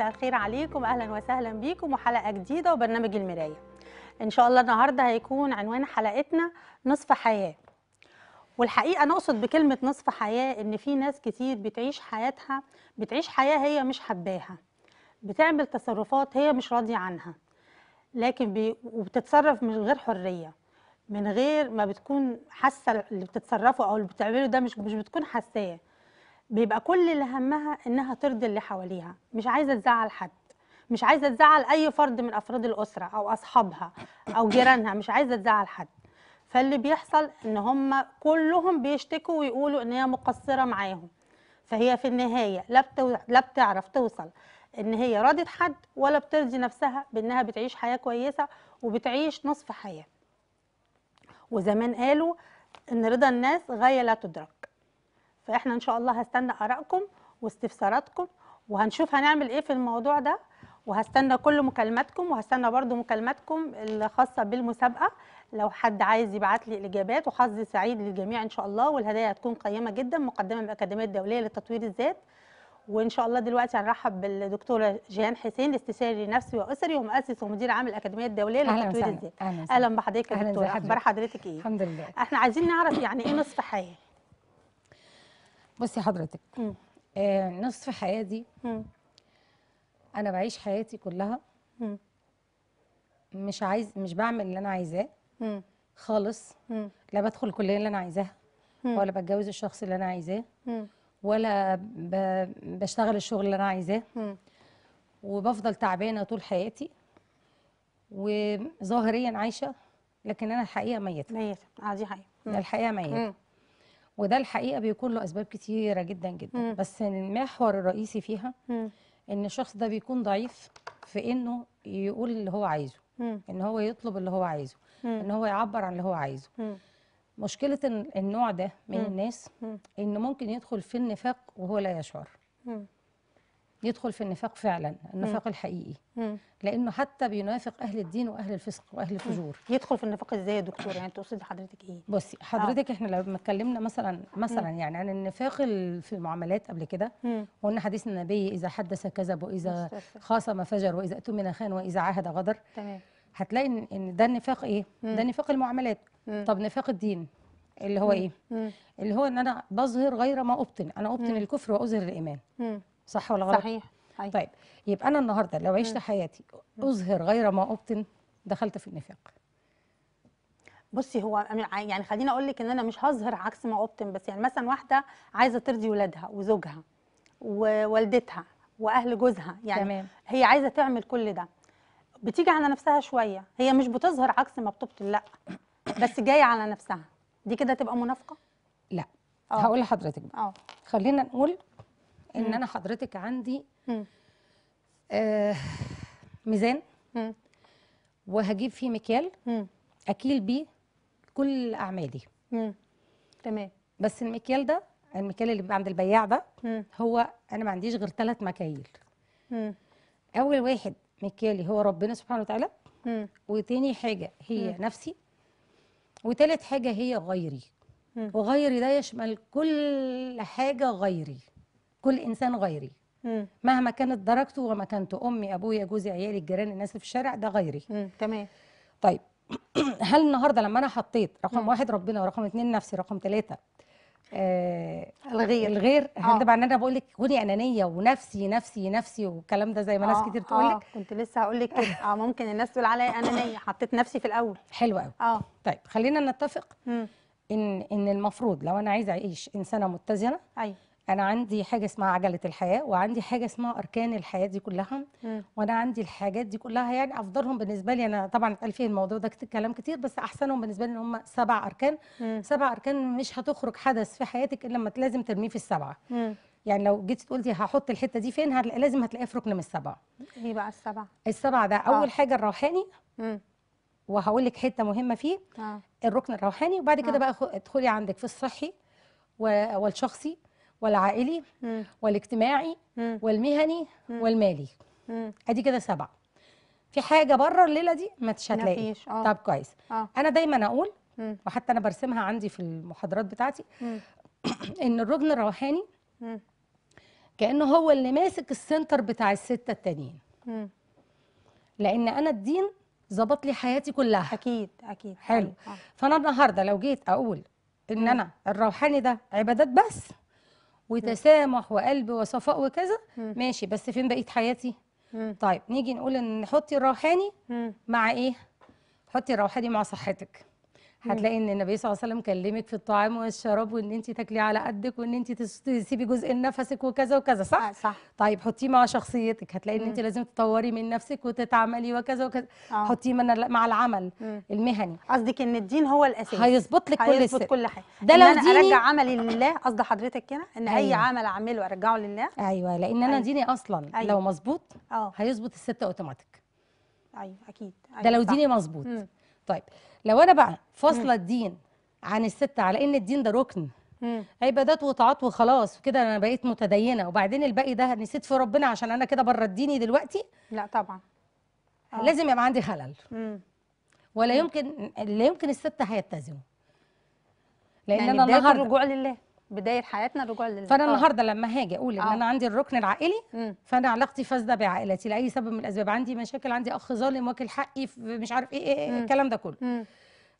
مساء الخير عليكم اهلا وسهلا بيكم وحلقه جديده وبرنامج المرايه ان شاء الله النهارده هيكون عنوان حلقتنا نصف حياه والحقيقه نقصد بكلمه نصف حياه ان في ناس كتير بتعيش حياتها بتعيش حياه هي مش حباها بتعمل تصرفات هي مش راضيه عنها لكن بي... وبتتصرف من غير حريه من غير ما بتكون حاسه اللي بتتصرفه او اللي بتعمله ده مش مش بتكون حاساه بيبقى كل اللي همها انها ترضي اللي حواليها مش عايزه تزعل حد مش عايزه تزعل اي فرد من افراد الاسره او اصحابها او جيرانها مش عايزه تزعل حد فاللي بيحصل ان هم كلهم بيشتكوا ويقولوا ان هي مقصره معاهم فهي في النهايه لا بتو... لا بتعرف توصل ان هي راضت حد ولا بترضي نفسها بانها بتعيش حياه كويسه وبتعيش نصف حياه وزمان قالوا ان رضا الناس غايه لا تدرك فاحنا ان شاء الله هستنى ارائكم واستفساراتكم وهنشوف هنعمل ايه في الموضوع ده وهستنى كل مكالماتكم وهستنى برضو مكالماتكم الخاصة بالمسابقة لو حد عايز يبعت لي الإجابات وحظ سعيد للجميع إن شاء الله والهدايا هتكون قيمة جدا مقدمة من الأكاديمية الدولية لتطوير الذات وإن شاء الله دلوقتي هنرحب بالدكتورة جيهان حسين استشاري نفسي وأسري ومؤسس ومدير عام الأكاديمية الدولية لتطوير الذات أهلا بحضرتك يا دكتورة أخبار حضرتك إيه؟ الحمد لله إحنا عايزين نعرف يعني إيه نصف حياة؟ بصي حضرتك آه نصف حياتي انا بعيش حياتي كلها مم. مش عايز مش بعمل اللي انا عايزاه خالص مم. لا بدخل الكليه اللي انا عايزاها ولا بتجوز الشخص اللي انا عايزاه ولا ب... بشتغل الشغل اللي انا عايزاه وبفضل تعبانه طول حياتي وظاهريا عايشه لكن انا الحقيقه ميته ميته اه دي حقيقه الحقيقه ميته وده الحقيقه بيكون له اسباب كتيره جدا جدا مم. بس المحور الرئيسي فيها مم. ان الشخص ده بيكون ضعيف في انه يقول اللي هو عايزه مم. ان هو يطلب اللي هو عايزه مم. ان هو يعبر عن اللي هو عايزه مم. مشكله النوع ده من مم. الناس مم. انه ممكن يدخل في النفاق وهو لا يشعر مم. يدخل في النفاق فعلا النفاق مم. الحقيقي مم. لانه حتى بينافق اهل الدين واهل الفسق واهل الفجور مم. يدخل في النفاق ازاي يا دكتور يعني تقصدي حضرتك ايه بصي آه. حضرتك آه. احنا لما اتكلمنا مثلا مثلا مم. يعني عن النفاق في المعاملات قبل كده قلنا حديث النبي اذا حدث كذب واذا خاصم فجر واذا اؤتمن خان واذا عاهد غدر تمام هتلاقي ان ده النفاق ايه مم. ده نفاق المعاملات مم. طب نفاق الدين اللي هو مم. ايه مم. اللي هو ان انا بظهر غير ما ابطن انا ابطن مم. الكفر واظهر الايمان مم. صح ولا غلط؟ صحيح أي. أيوة. طيب يبقى أنا النهاردة لو عشت حياتي أظهر غير ما أبطن دخلت في النفاق بصي هو يعني خليني اقول لك ان انا مش هظهر عكس ما ابطن بس يعني مثلا واحده عايزه ترضي ولادها وزوجها ووالدتها واهل جوزها يعني تمام. هي عايزه تعمل كل ده بتيجي على نفسها شويه هي مش بتظهر عكس ما بتبطن لا بس جايه على نفسها دي كده تبقى منافقه لا أوه. هقول لحضرتك بقى آه. خلينا نقول ان انا حضرتك عندي آه ميزان وهجيب فيه مكيال اكيل بيه كل اعمالي تمام بس المكيال ده المكيال اللي بيبقى عند البياع ده هو انا ما عنديش غير ثلاث مكاييل اول واحد مكيالي هو ربنا سبحانه وتعالى وثاني وتاني حاجه هي مم. نفسي وتالت حاجه هي غيري مم. وغيري ده يشمل كل حاجه غيري كل انسان غيري مم. مهما كانت درجته ومكانته امي ابويا جوزي عيالي الجيران الناس اللي في الشارع ده غيري تمام طيب هل النهارده لما انا حطيت رقم مم. واحد ربنا ورقم اثنين نفسي رقم ثلاثه آه الغير الغير آه. معناه انا بقول لك كوني انانيه ونفسي نفسي نفسي والكلام ده زي ما آه. ناس كتير تقول لك آه. كنت لسه هقول لك اه ممكن الناس تقول عليا انانيه حطيت نفسي في الاول حلو قوي اه طيب خلينا نتفق مم. ان ان المفروض لو انا عايزه اعيش انسانه متزنه ايوه انا عندي حاجه اسمها عجله الحياه وعندي حاجه اسمها اركان الحياه دي كلها م. وانا عندي الحاجات دي كلها يعني افضلهم بالنسبه لي انا طبعا اتقال فيه الموضوع ده كتير كلام كتير بس احسنهم بالنسبه لي ان هم سبع اركان م. سبع اركان مش هتخرج حدث في حياتك الا لما لازم ترميه في السبعه م. يعني لو جيت قلتي هحط الحته دي فين هتلاقي لازم هتلاقيها في ركن من السبعه ايه بقى السبعه السبعه ده آه. اول آه. حاجه الروحاني وهقول لك حته مهمه فيه آه. الركن الروحاني وبعد كده آه. بقى ادخلي عندك في الصحي والشخصي والعائلي م. والاجتماعي م. والمهني م. والمالي م. ادي كده سبعه في حاجه بره الليله دي ما هتلاقي آه. طب كويس أوه. انا دايما اقول م. وحتى انا برسمها عندي في المحاضرات بتاعتي ان الركن الروحاني كانه هو اللي ماسك السنتر بتاع السته التانيين لان انا الدين ظبط لي حياتي كلها اكيد اكيد حلو أيوة. أه. فانا النهارده لو جيت اقول ان انا الروحاني ده عبادات بس وتسامح وقلب وصفاء وكذا ماشي بس فين بقيه حياتي طيب نيجي نقول ان حطي الروحاني مع ايه حطي الروحاني مع صحتك هتلاقي ان النبي صلى الله عليه وسلم كلمك في الطعام والشراب وان انت تاكلي على قدك وان انت تسيبي جزء لنفسك وكذا وكذا صح؟ آه صح طيب حطيه مع شخصيتك هتلاقي ان انت لازم تطوري من نفسك وتتعملي وكذا وكذا آه. حطيه مع العمل مم. المهني قصدك ان الدين هو الاساس هيظبط لك كل هيظبط كل حاجه ده لو إن أنا ديني ارجع عملي لله قصد حضرتك كده ان أيوة. اي عمل اعمله ارجعه لله ايوه لان انا أيوة. ديني اصلا أيوة. لو مظبوط آه. هيظبط الست اوتوماتيك ايوه اكيد أيوة. ده لو ديني مظبوط طيب لو انا بقى فاصله الدين عن الست على ان الدين ده ركن عبادات وطاعات وخلاص كده انا بقيت متدينه وبعدين الباقي ده نسيت في ربنا عشان انا كده بره ديني دلوقتي لا طبعا أوه. آه. لازم يبقى عندي خلل مم. ولا يمكن لا يمكن الست هيتزنوا لان يعني انا النهارده الرجوع لله بدايه حياتنا الرجوع للزواج فانا النهارده لما هاجي اقول ان آه. انا عندي الركن العائلي فانا علاقتي فاسده بعائلتي لاي سبب من الاسباب عندي مشاكل عندي اخ ظالم واكل حقي مش عارف ايه, إيه, إيه، الكلام ده كله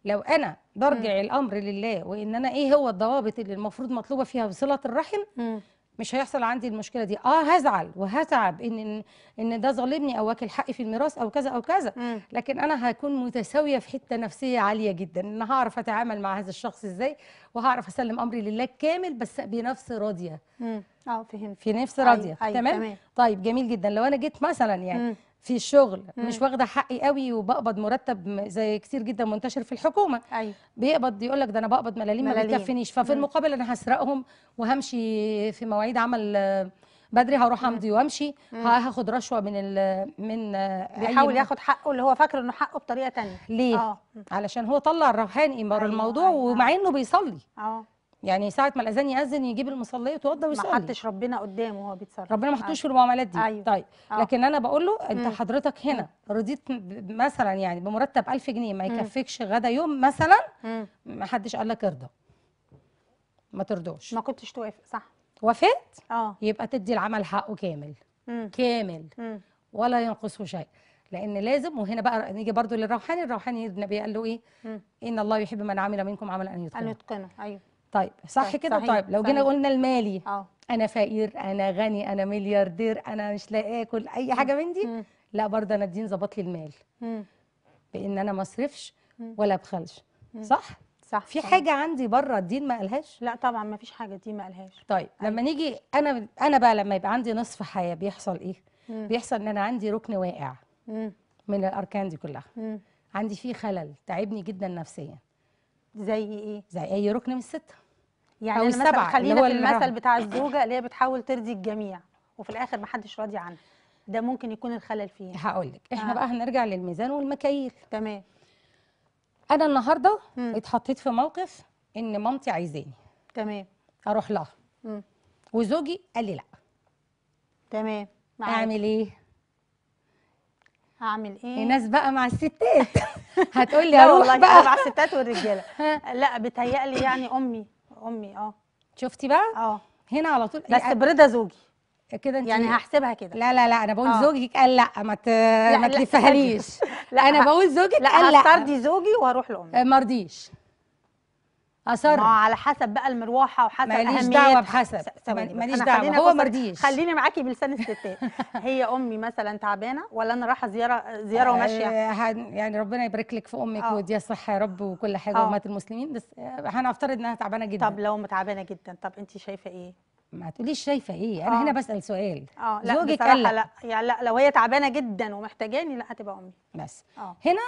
لو انا برجع الامر لله وان انا ايه هو الضوابط اللي المفروض مطلوبه فيها بصله الرحم مش هيحصل عندي المشكله دي اه هزعل وهتعب ان ان ده ظالمني او واكل حقي في الميراث او كذا او كذا م. لكن انا هكون متساويه في حته نفسيه عاليه جدا ان هعرف اتعامل مع هذا الشخص ازاي وهعرف اسلم امري لله كامل بس بنفس راضيه اه فهمت في نفس راضيه أي. أيوة،, أيوه. تمام؟, تمام طيب جميل جدا لو انا جيت مثلا يعني م. في الشغل مم. مش واخده حقي قوي وبقبض مرتب زي كتير جدا منتشر في الحكومه أيوة. بيقبض يقول لك ده انا بقبض ملاليم, ما بتكفنيش ففي مم. المقابل انا هسرقهم وهمشي في مواعيد عمل بدري هروح امضي وامشي هاخد رشوه من ال من بيحاول ياخد حقه اللي هو فاكر انه حقه بطريقه ثانيه ليه؟ آه. علشان هو طلع الروحاني بره أيوة الموضوع أيوة. ومع انه بيصلي اه يعني ساعه ما الاذان ياذن يجيب المصليه وتوضى ويصلي ما حدش ربنا قدامه وهو بيتصلي ربنا ما حطوش في آه. المعاملات دي أيوه. طيب آه. لكن انا بقول له انت حضرتك هنا رضيت مثلا يعني بمرتب 1000 جنيه ما يكفيكش غدا يوم مثلا ما حدش قال لك ارضى ما ترضوش ما كنتش توافق صح وافقت اه يبقى تدي العمل حقه كامل مم. كامل مم. ولا ينقصه شيء لان لازم وهنا بقى نيجي برضو للروحاني الروحاني النبي قال له ايه مم. ان الله يحب من عمل منكم عملا ان يتقنه ان يتقنه ايوه طيب صح طيب، كده صحيح. طيب لو جينا قلنا المالي أوه. انا فقير انا غني انا ملياردير انا مش لاقي اكل اي حاجه من دي لا برضه انا الدين ظبط لي المال بان انا ما اصرفش ولا ابخلش صح صح في صح. حاجه عندي بره الدين ما قالهاش لا طبعا ما فيش حاجه الدين ما قالهاش طيب أيوة. لما نيجي انا انا بقى لما يبقى عندي نصف حياه بيحصل ايه مم. بيحصل ان انا عندي ركن واقع مم. من الاركان دي كلها مم. عندي فيه خلل تعبني جدا نفسيا زي ايه زي اي ركن من السته يعني او السبعه مثلا خلينا في المثل بتاع الزوجه اللي هي بتحاول ترضي الجميع وفي الاخر ما حدش راضي عنها ده ممكن يكون الخلل فيه هقول لك احنا آه. بقى هنرجع للميزان والمكاييل تمام انا النهارده م. اتحطيت في موقف ان مامتي عايزاني تمام اروح لها م. وزوجي قال لي لا تمام معاك. اعمل ايه هعمل ايه في ناس بقى مع الستات هتقول لي اروح بقى مع الستات والرجاله لا بتهيألي يعني امي امي اه شفتي بقى اه هنا على طول بس برضا زوجي كده انت يعني هحسبها كده لا لا لا انا بقول آه. زوجك قال لا ما ت... لا ما تلفهاليش لا انا بقول زوجك لا قال لا هسترضي زوجي واروح لامي ما رضيش ما على حسب بقى المروحه وحسب اهميه ماليش دعوه بحسب ماليش دعوه هو ما رضيش خليني معاكي بلسان الستات هي امي مثلا تعبانه ولا انا رايحه زياره زياره وماشيه آه، يعني ربنا يبارك لك في امك آه. ودي الصحه يا رب وكل حاجه آه. امهات المسلمين بس هنفترض انها تعبانه جدا طب لو تعبانه جدا طب انت شايفه ايه ما تقوليش شايفه ايه انا هنا بسال سؤال اه لا زوجك قال لا يعني لا لو هي تعبانه جدا ومحتاجاني لا هتبقى امي بس آه. هنا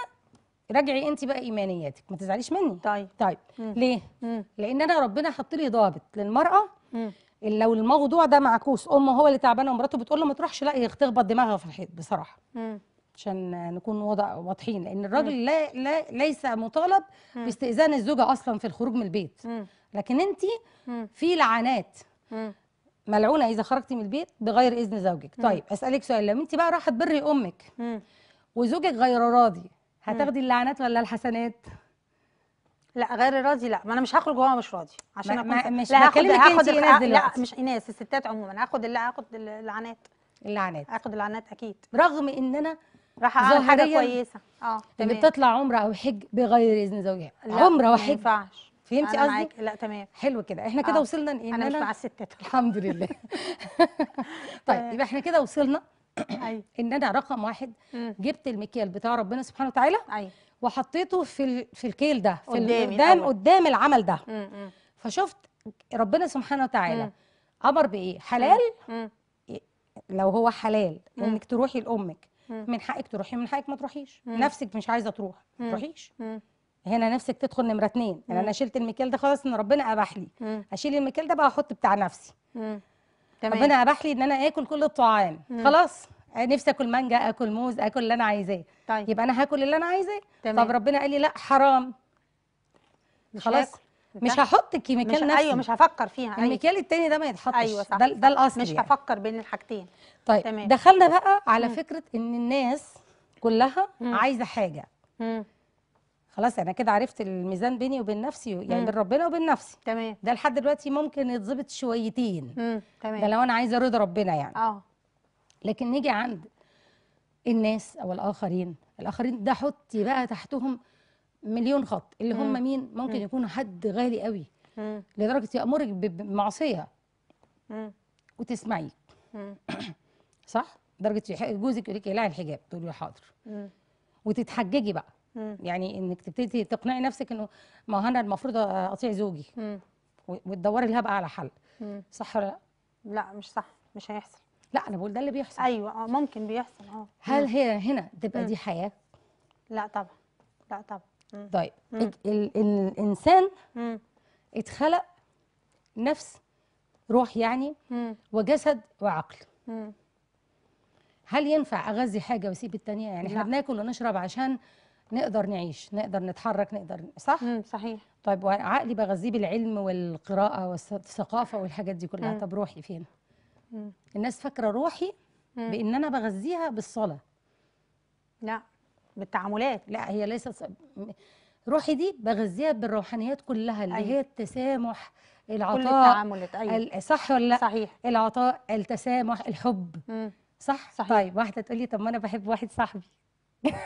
راجعي انت بقى ايمانياتك ما تزعليش مني طيب طيب مم. ليه مم. لان انا ربنا حط لي ضابط للمراه مم. لو الموضوع ده معكوس امه هو اللي تعبانه ومراته بتقول له ما تروحش لا هي تخبط دماغها في الحيط بصراحه مم. عشان نكون وضع واضحين لان الراجل لا لا ليس مطالب مم. باستئذان الزوجه اصلا في الخروج من البيت مم. لكن انت في لعنات مم. ملعونه اذا خرجتي من البيت بغير اذن زوجك مم. طيب اسالك سؤال لو انت بقى رايحه تبري امك مم. وزوجك غير راضي هتاخدي اللعنات ولا الحسنات لا غير راضي لا ما انا مش هخرج وهو مش راضي عشان ما اكون مش لا هاخد هاخد إيناس لا مش ايناس الستات عموما هاخد لا هاخد اللعنات اللعنات هاخد اللعنات اكيد رغم ان انا راح اعمل حاجه كويسه اه تمام بتطلع عمره او حج بغير اذن زوجها عمره وحج ما ينفعش فهمتي قصدي؟ لا تمام حلو كده احنا كده آه. وصلنا ان انا مش مع الستات الحمد لله طيب يبقى احنا كده وصلنا أيوة. ان انا رقم واحد جبت المكيال بتاع ربنا سبحانه وتعالى أيوة. وحطيته في في الكيل ده في قدام قدام, العمل ده فشفت ربنا سبحانه وتعالى امر بايه حلال لو هو حلال انك تروحي لامك من حقك تروحي من حقك ما تروحيش مم. نفسك مش عايزه تروح ما تروحيش هنا نفسك تدخل نمره اتنين يعني انا شلت المكيال ده خلاص ان ربنا اباح لي اشيل المكيال ده بقى احط بتاع نفسي مم. تمام. ربنا اباح لي ان انا اكل كل الطعام مم. خلاص نفسي اكل مانجا اكل موز اكل اللي انا عايزاه طيب. يبقى انا هاكل اللي انا عايزاه طب ربنا قال لي لا حرام مش خلاص هاكل. مش هحط الكيميكال مش نفسه ايوه مش هفكر فيها أيوة. الكيميكال التاني ده ما يتحطش أيوة صح ده, ده الاصل مش يعني. هفكر بين الحاجتين طيب تمام. دخلنا بقى على مم. فكره ان الناس كلها مم. عايزه حاجه مم. خلاص انا كده عرفت الميزان بيني وبين نفسي يعني مم. بين ربنا وبين نفسي تمام ده لحد دلوقتي ممكن يتظبط شويتين تمام ده لو انا عايزه رضا ربنا يعني اه لكن نيجي عند الناس او الاخرين الاخرين ده حطي بقى تحتهم مليون خط اللي هم مم. مين ممكن مم. يكونوا حد غالي قوي مم. لدرجه يامرك بمعصيه وتسمعي صح درجه جوزك يقول لك اقلعي إيه؟ الحجاب تقولي له حاضر وتتحججي بقى مم. يعني انك تبتدي تقنعي نفسك انه ما انا المفروض اطيع زوجي وتدوري لها بقى على حل مم. صح ولا لا؟ لا مش صح مش هيحصل لا انا بقول ده اللي بيحصل ايوه اه ممكن بيحصل اه هل هي هنا تبقى دي حياه؟ لا طبعا لا طبعا طيب ال ال الانسان اتخلق نفس روح يعني وجسد وعقل هل ينفع اغذي حاجه واسيب الثانيه يعني احنا بناكل ونشرب عشان نقدر نعيش نقدر نتحرك نقدر صح مم. صحيح طيب وعقلي بغذيه بالعلم والقراءه والثقافه والحاجات دي كلها مم. طب روحي فين مم. الناس فاكره روحي مم. بان انا بغذيها بالصلاه لا بالتعاملات لا هي ليست روحي دي بغذيها بالروحانيات كلها اللي أيه. هي التسامح العطاء كل التعاملات أيه. صح ولا لا صحيح العطاء التسامح الحب مم. صح؟ صحيح. طيب واحده تقول لي طب ما انا بحب واحد صاحبي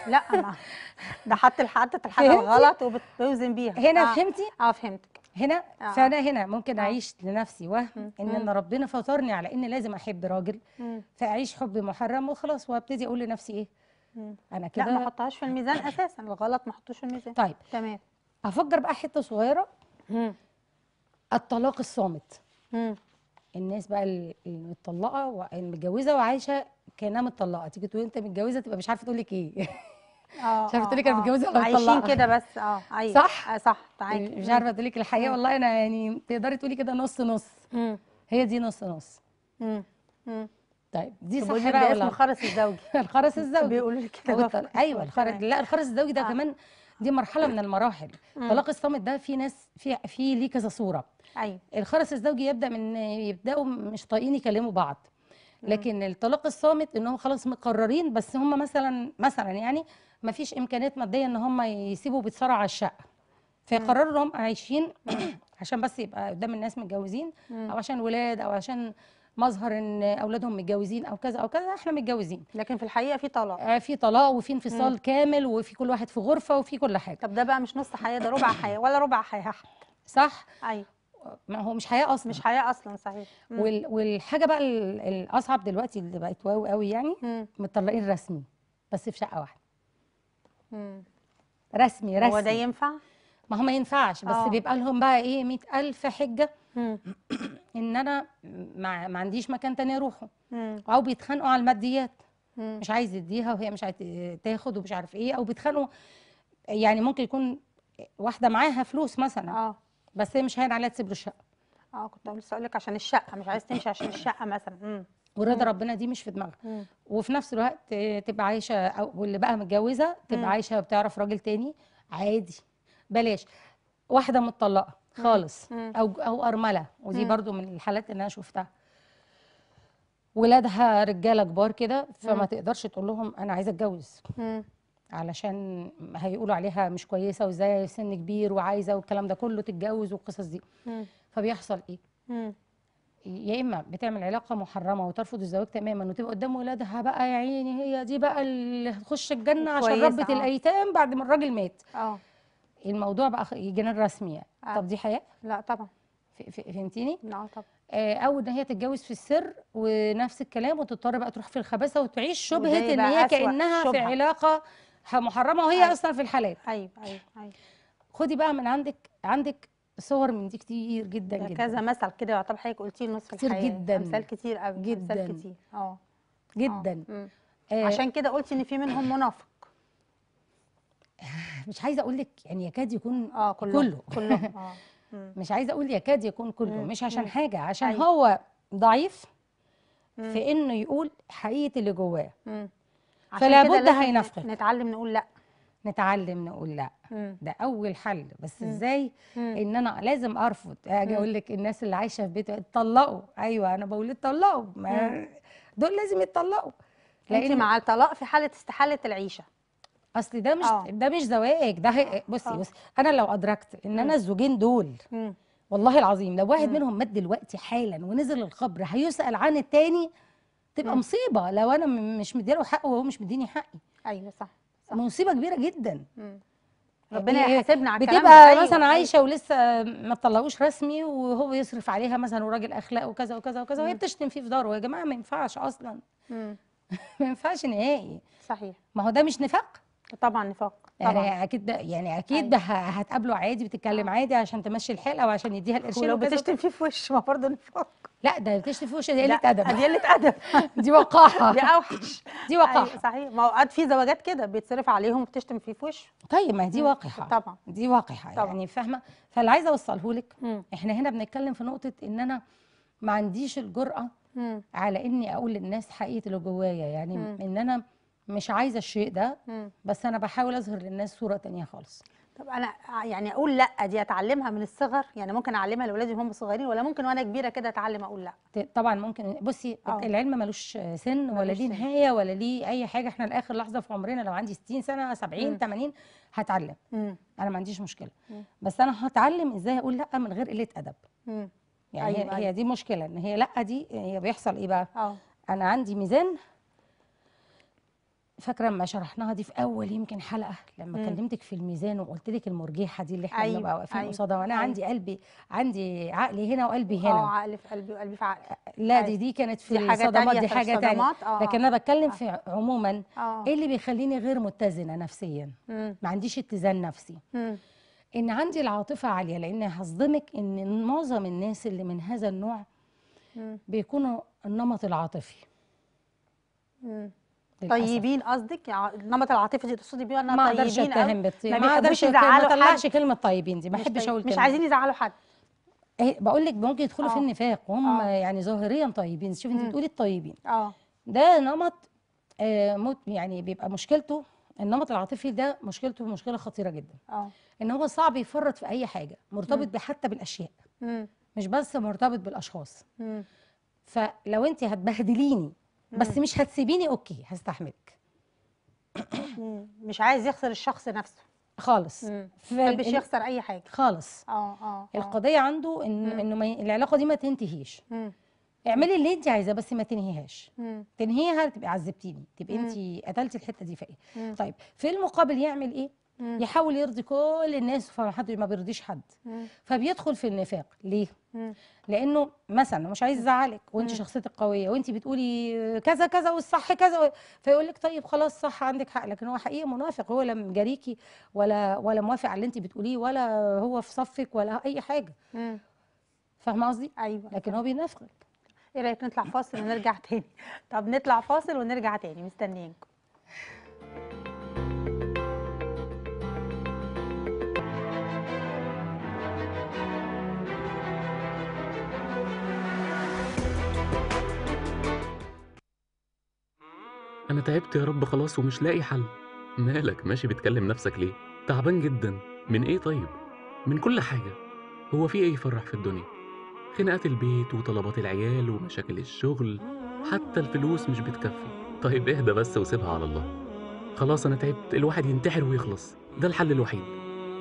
لا ده حط حطت الحاجه غلط وبتوزن بيها هنا آه. فهمتي؟ اه فهمتك هنا آه. فانا هنا ممكن آه. اعيش لنفسي وهم ان ان ربنا فطرني على ان لازم احب راجل مم. فاعيش حب محرم وخلاص وابتدي اقول لنفسي ايه؟ مم. انا كده لا ما احطهاش في الميزان اساسا الغلط ما احطوش في الميزان طيب تمام افجر بقى حته صغيره مم. الطلاق الصامت مم. الناس بقى المطلقه والمتجوزه وعايشه كانها متطلقه تيجي تقول انت متجوزه تبقى مش عارفه تقول لك ايه آه، مش عارفه تقول لك آه، انا متجوزه آه. ولا مطلقه عايشين كده بس اه ايوه صح آه صح تعالي مش عارفه تقول لك الحقيقه والله انا يعني تقدري تقولي كده نص نص هي دي نص نص طيب دي صح بقى اسمه الخرس الزوجي الخرس الزوجي بيقولوا لي كده ايوه الخرس لا الخرس الزوجي ده كمان دي مرحله من المراحل طلاق الصامت ده في ناس في في ليه كذا صوره ايوه الخرس الزوجي يبدا من يبداوا مش طايقين يكلموا بعض لكن الطلاق الصامت ان هم خلاص مقررين بس هم مثلا مثلا يعني ما فيش امكانيات ماديه ان هم يسيبوا بسرعه على الشقه فيقرروا ان هم عايشين عشان بس يبقى قدام الناس متجوزين او عشان ولاد او عشان مظهر ان اولادهم متجوزين او كذا او كذا احنا متجوزين لكن في الحقيقه في طلاق آه في طلاق وفي انفصال مم. كامل وفي كل واحد في غرفه وفي كل حاجه طب ده بقى مش نص حياه ده ربع حياه ولا ربع حياه صح ايوه ما هو مش حياه اصلا مش حياه اصلا صحيح وال... والحاجه بقى الاصعب دلوقتي اللي بقت واو قوي يعني متطلقين رسمي بس في شقه واحده رسمي رسمي هو ده ينفع ما هو ما ينفعش بس أوه. بيبقى لهم بقى ايه 100000 حجه ان انا ما, ما عنديش مكان تاني اروحه او بيتخانقوا على الماديات مم. مش عايز يديها وهي مش عايز تاخد ومش عارف ايه او بيتخانقوا يعني ممكن يكون واحده معاها فلوس مثلا اه بس هي مش هين عليها تسيب له الشقه اه كنت لسه اقول لك عشان الشقه مش عايز تمشي عشان الشقه مثلا امم ورضا ربنا دي مش في دماغها وفي نفس الوقت تبقى عايشه او واللي بقى متجوزه تبقى عايشه وبتعرف راجل تاني عادي بلاش واحده مطلقه خالص مم. او او ارمله ودي مم. برضو من الحالات اللي انا شفتها ولادها رجاله كبار كده فما مم. تقدرش تقول لهم انا عايزه اتجوز مم. علشان هيقولوا عليها مش كويسه وازاي سن كبير وعايزه والكلام ده كله تتجوز والقصص دي فبيحصل ايه يا اما بتعمل علاقه محرمه وترفض الزواج تماما وتبقى قدام ولادها بقى يا عيني هي دي بقى اللي هتخش الجنه عشان ربه آه. الايتام بعد ما الراجل مات اه الموضوع بقى جنان رسمي يعني آه. طب دي حياه لا طبعا فهمتيني اه طبعا او ان هي تتجوز في السر ونفس الكلام وتضطر بقى تروح في الخباثه وتعيش شبهه ان هي كانها في علاقه محرمه وهي أيوة. اصلا في الحلال ايوه ايوه ايوه خدي بقى من عندك عندك صور من دي كتير جدا جدا كذا مثل كده يعتبر حضرتك قلتي نصف كتير جدا امثال كتير قوي جدا امثال كتير اه جدا أوه. آه. عشان كده قلتي ان في منهم منافق آه، مش عايزه اقول لك يعني يكاد يكون آه كله كله, كله. آه. مش عايزه اقول يكاد يكون كله مش عشان حاجه عشان أيوة. هو ضعيف في انه يقول حقيقه اللي جواه فلا بد هينفقد نتعلم نقول لا نتعلم نقول لا مم. ده اول حل بس مم. ازاي مم. ان انا لازم ارفض اجي اقول لك الناس اللي عايشه في بيت اتطلقوا ايوه انا بقول اتطلقوا دول لازم يتطلقوا لان مع الطلاق في حاله استحاله العيشه اصل ده مش أوه. ده مش زواج ده هي... آه. بصي آه. بصي انا لو ادركت ان انا الزوجين دول مم. والله العظيم لو واحد مم. منهم مات دلوقتي حالا ونزل القبر هيسال عن التاني تبقى مم. مصيبه لو انا مش مديله حقه وهو مش مديني حقي ايوه صح, صح. مصيبه كبيره جدا مم. يعني ربنا يحاسبنا على بتبقى أيوة. مثلا أيوة. عايشه ولسه ما تطلعوش رسمي وهو يصرف عليها مثلا وراجل اخلاق وكذا وكذا وكذا وهي بتشتم فيه في داره يا جماعه ما ينفعش اصلا ما ينفعش نهائي صحيح ما هو ده مش نفاق طبعا نفاق يعني طبعا. اكيد يعني اكيد أيوة. هتقابله عادي بتتكلم آه. عادي عشان تمشي الحلقه وعشان يديها القرش ولو بتشتم فيه في وش ما برضه نفك لا ده بتشتم في وش دي قله ادب دي قله ادب دي وقاحه دي اوحش دي وقاحه أيوة صحيح ما اوقات في زواجات كده بيتصرف عليهم بتشتم فيه في وش طيب ما دي وقحه طبعا دي وقحه طبعا. يعني فاهمه فاللي عايزه اوصله لك احنا هنا بنتكلم في نقطه ان انا ما عنديش الجرأه على اني اقول للناس حقيقه اللي جوايا يعني ان انا مش عايزه الشيء ده بس انا بحاول اظهر للناس صوره تانية خالص طب انا يعني اقول لا دي اتعلمها من الصغر يعني ممكن اعلمها لاولادي وهم صغيرين ولا ممكن وانا كبيره كده اتعلم اقول لا طبعا ممكن بصي أوه. العلم ملوش سن ولا ليه نهايه ولا ليه اي حاجه احنا لاخر لحظه في عمرنا لو عندي 60 سنه 70 م. 80 هتعلم م. انا ما عنديش مشكله م. بس انا هتعلم ازاي اقول لا من غير قله ادب م. يعني أيوة هي, أيوة. دي مشكله ان هي لا دي هي بيحصل ايه بقى أوه. انا عندي ميزان فاكره لما شرحناها دي في اول يمكن حلقه لما مم. كلمتك في الميزان وقلت لك المرجيحه دي اللي احنا أيوة. بنبقى واقفين أيوة. قصادها وانا أيوة. عندي قلبي عندي عقلي هنا وقلبي هنا اه عقلي في قلبي وقلبي في عقلي لا دي أيوة. دي كانت في دي حاجة الصدمات دي حاجه ثانيه آه. لكن انا بتكلم آه. في عموما آه. ايه اللي بيخليني غير متزنه نفسيا مم. ما عنديش اتزان نفسي مم. ان عندي العاطفه عاليه لان هصدمك ان معظم الناس اللي من هذا النوع مم. بيكونوا النمط العاطفي مم. طيبين قصدك النمط العاطفي اللي تقصدي بيه انا طيبين ما اقدرش بالطيب يعني ما اقدرش ما طلعش كلمه طيبين دي ما بحبش اقول كده مش طيب، عايزين يزعلوا حد إيه، بقول لك ممكن يدخلوا في آه. النفاق وهم آه. يعني ظاهريا طيبين شوفي انت بتقولي الطيبين اه ده نمط آه يعني بيبقى مشكلته النمط العاطفي ده مشكلته مشكله خطيره جدا اه ان هو صعب يفرط في اي حاجه مرتبط حتى بالاشياء مم. مش بس مرتبط بالاشخاص مم. فلو انت هتبهدليني بس مش هتسيبيني اوكي هستحملك مش عايز يخسر الشخص نفسه خالص مش يخسر اي حاجه خالص اه اه, آه. القضيه عنده ان انه العلاقه دي ما تنتهيش مم. اعملي اللي انت عايزاه بس ما تنهيهاش تنهيها تبقى عذبتيني تبقى انت قتلتي الحته دي فايه طيب في المقابل يعمل ايه مم. يحاول يرضي كل الناس فحد ما بيرضيش حد مم. فبيدخل في النفاق ليه مم. لانه مثلا مش عايز ازعلك وانت شخصيتك قويه وانت بتقولي كذا كذا والصح كذا و... فيقول لك طيب خلاص صح عندك حق لكن هو حقيقي منافق هو لا مجاريكي ولا ولا موافق على اللي انت بتقوليه ولا هو في صفك ولا اي حاجه فاهمه قصدي ايوه لكن هو بينافقك ايه رايك نطلع فاصل ونرجع تاني طب نطلع فاصل ونرجع تاني مستنيينكم أنا تعبت يا رب خلاص ومش لاقي حل مالك ماشي بتكلم نفسك ليه؟ تعبان جدا من إيه طيب؟ من كل حاجة هو في إيه يفرح في الدنيا؟ خناقات البيت وطلبات العيال ومشاكل الشغل حتى الفلوس مش بتكفي طيب اهدى بس وسيبها على الله خلاص أنا تعبت الواحد ينتحر ويخلص ده الحل الوحيد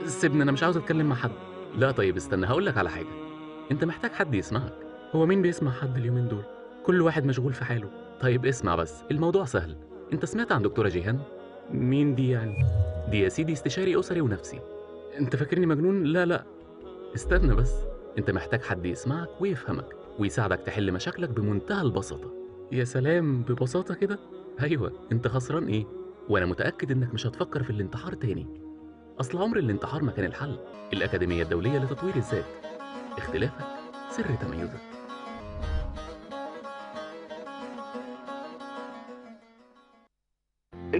سيبني أنا مش عاوز أتكلم مع حد لا طيب استنى هقولك على حاجة أنت محتاج حد يسمعك هو مين بيسمع حد اليومين دول؟ كل واحد مشغول في حاله طيب اسمع بس الموضوع سهل انت سمعت عن دكتوره جيهان مين دي يعني دي يا سيدي استشاري اسري ونفسي انت فاكرني مجنون لا لا استنى بس انت محتاج حد يسمعك ويفهمك ويساعدك تحل مشاكلك بمنتهى البساطه يا سلام ببساطه كده ايوه انت خسران ايه وانا متاكد انك مش هتفكر في الانتحار تاني اصل عمر الانتحار ما كان الحل الاكاديميه الدوليه لتطوير الذات اختلافك سر تميزك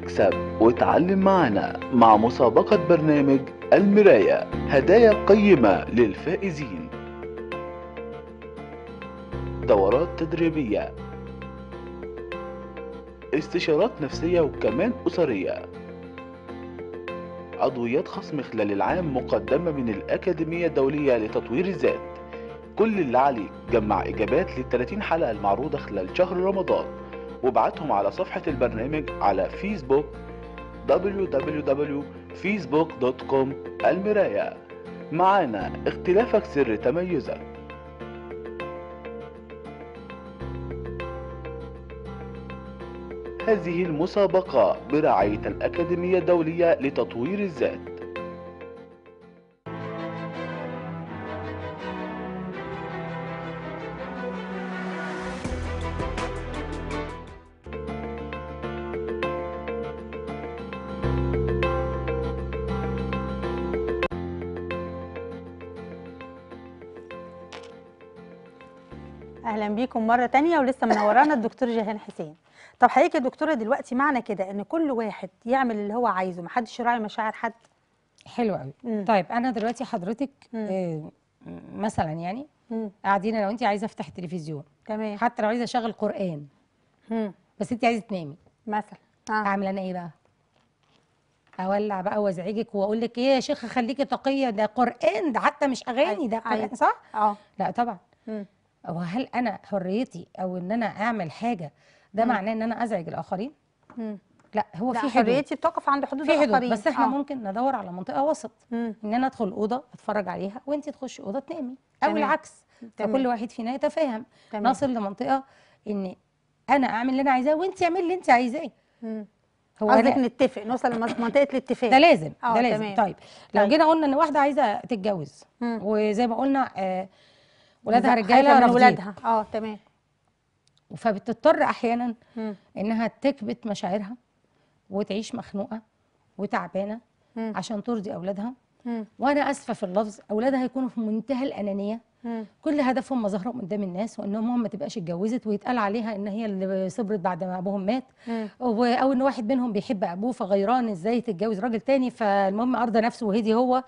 اكسب واتعلم معنا مع مسابقة برنامج المراية هدايا قيمة للفائزين دورات تدريبية استشارات نفسية وكمان أسرية عضويات خصم خلال العام مقدمة من الأكاديمية الدولية لتطوير الذات كل اللي عليك جمع إجابات لل 30 حلقة المعروضة خلال شهر رمضان وابعتهم على صفحة البرنامج على فيسبوك www.facebook.com المراية معانا اختلافك سر تميزك هذه المسابقة برعاية الأكاديمية الدولية لتطوير الذات اهلا بيكم مره تانية ولسه منورانا الدكتور جيهان حسين طب حضرتك يا دكتوره دلوقتي معنى كده ان كل واحد يعمل اللي هو عايزه محدش يراعي مشاعر حد حلو قوي طيب انا دلوقتي حضرتك آه مثلا يعني قاعدين لو انت عايزه افتح التلفزيون تمام حتى لو عايزه اشغل قران مم. بس انت عايزه تنامي مثلا آه. اعمل انا ايه بقى اولع بقى وازعجك واقول لك ايه يا شيخه خليكي تقيه ده قران ده حتى مش اغاني أيوة. ده قران أيوة. صح؟ اه لا طبعا مم. او هل انا حريتي او ان انا اعمل حاجه ده معناه ان انا ازعج الاخرين مم. لا هو لا في حدود حريتي بتقف عند حدود الاخرين بس احنا آه. ممكن ندور على منطقه وسط مم. ان انا ادخل اوضه اتفرج عليها وانت تخشي اوضه تنامي او تمام. العكس تمام. فكل واحد فينا يتفاهم تمام. نصل لمنطقه ان انا اعمل اللي انا عايزاه وانت اعملي اللي انت عايزاه هو قصدك نتفق نوصل لمنطقه الاتفاق ده لازم آه، ده لازم تمام. طيب لو طيب. جينا قلنا ان واحده عايزه تتجوز مم. وزي ما قلنا آه ولادها رجاله من ولادها اه تمام فبتضطر احيانا مم. انها تكبت مشاعرها وتعيش مخنوقه وتعبانه مم. عشان ترضي اولادها مم. وانا اسفه في اللفظ اولادها هيكونوا في منتهى الانانيه مم. كل هدفهم مظهرهم قدام الناس وان امهم ما تبقاش اتجوزت ويتقال عليها ان هي اللي صبرت بعد ما ابوهم مات او ان واحد منهم بيحب ابوه فغيران ازاي تتجوز راجل تاني فالمهم ارضى نفسه وهدي هو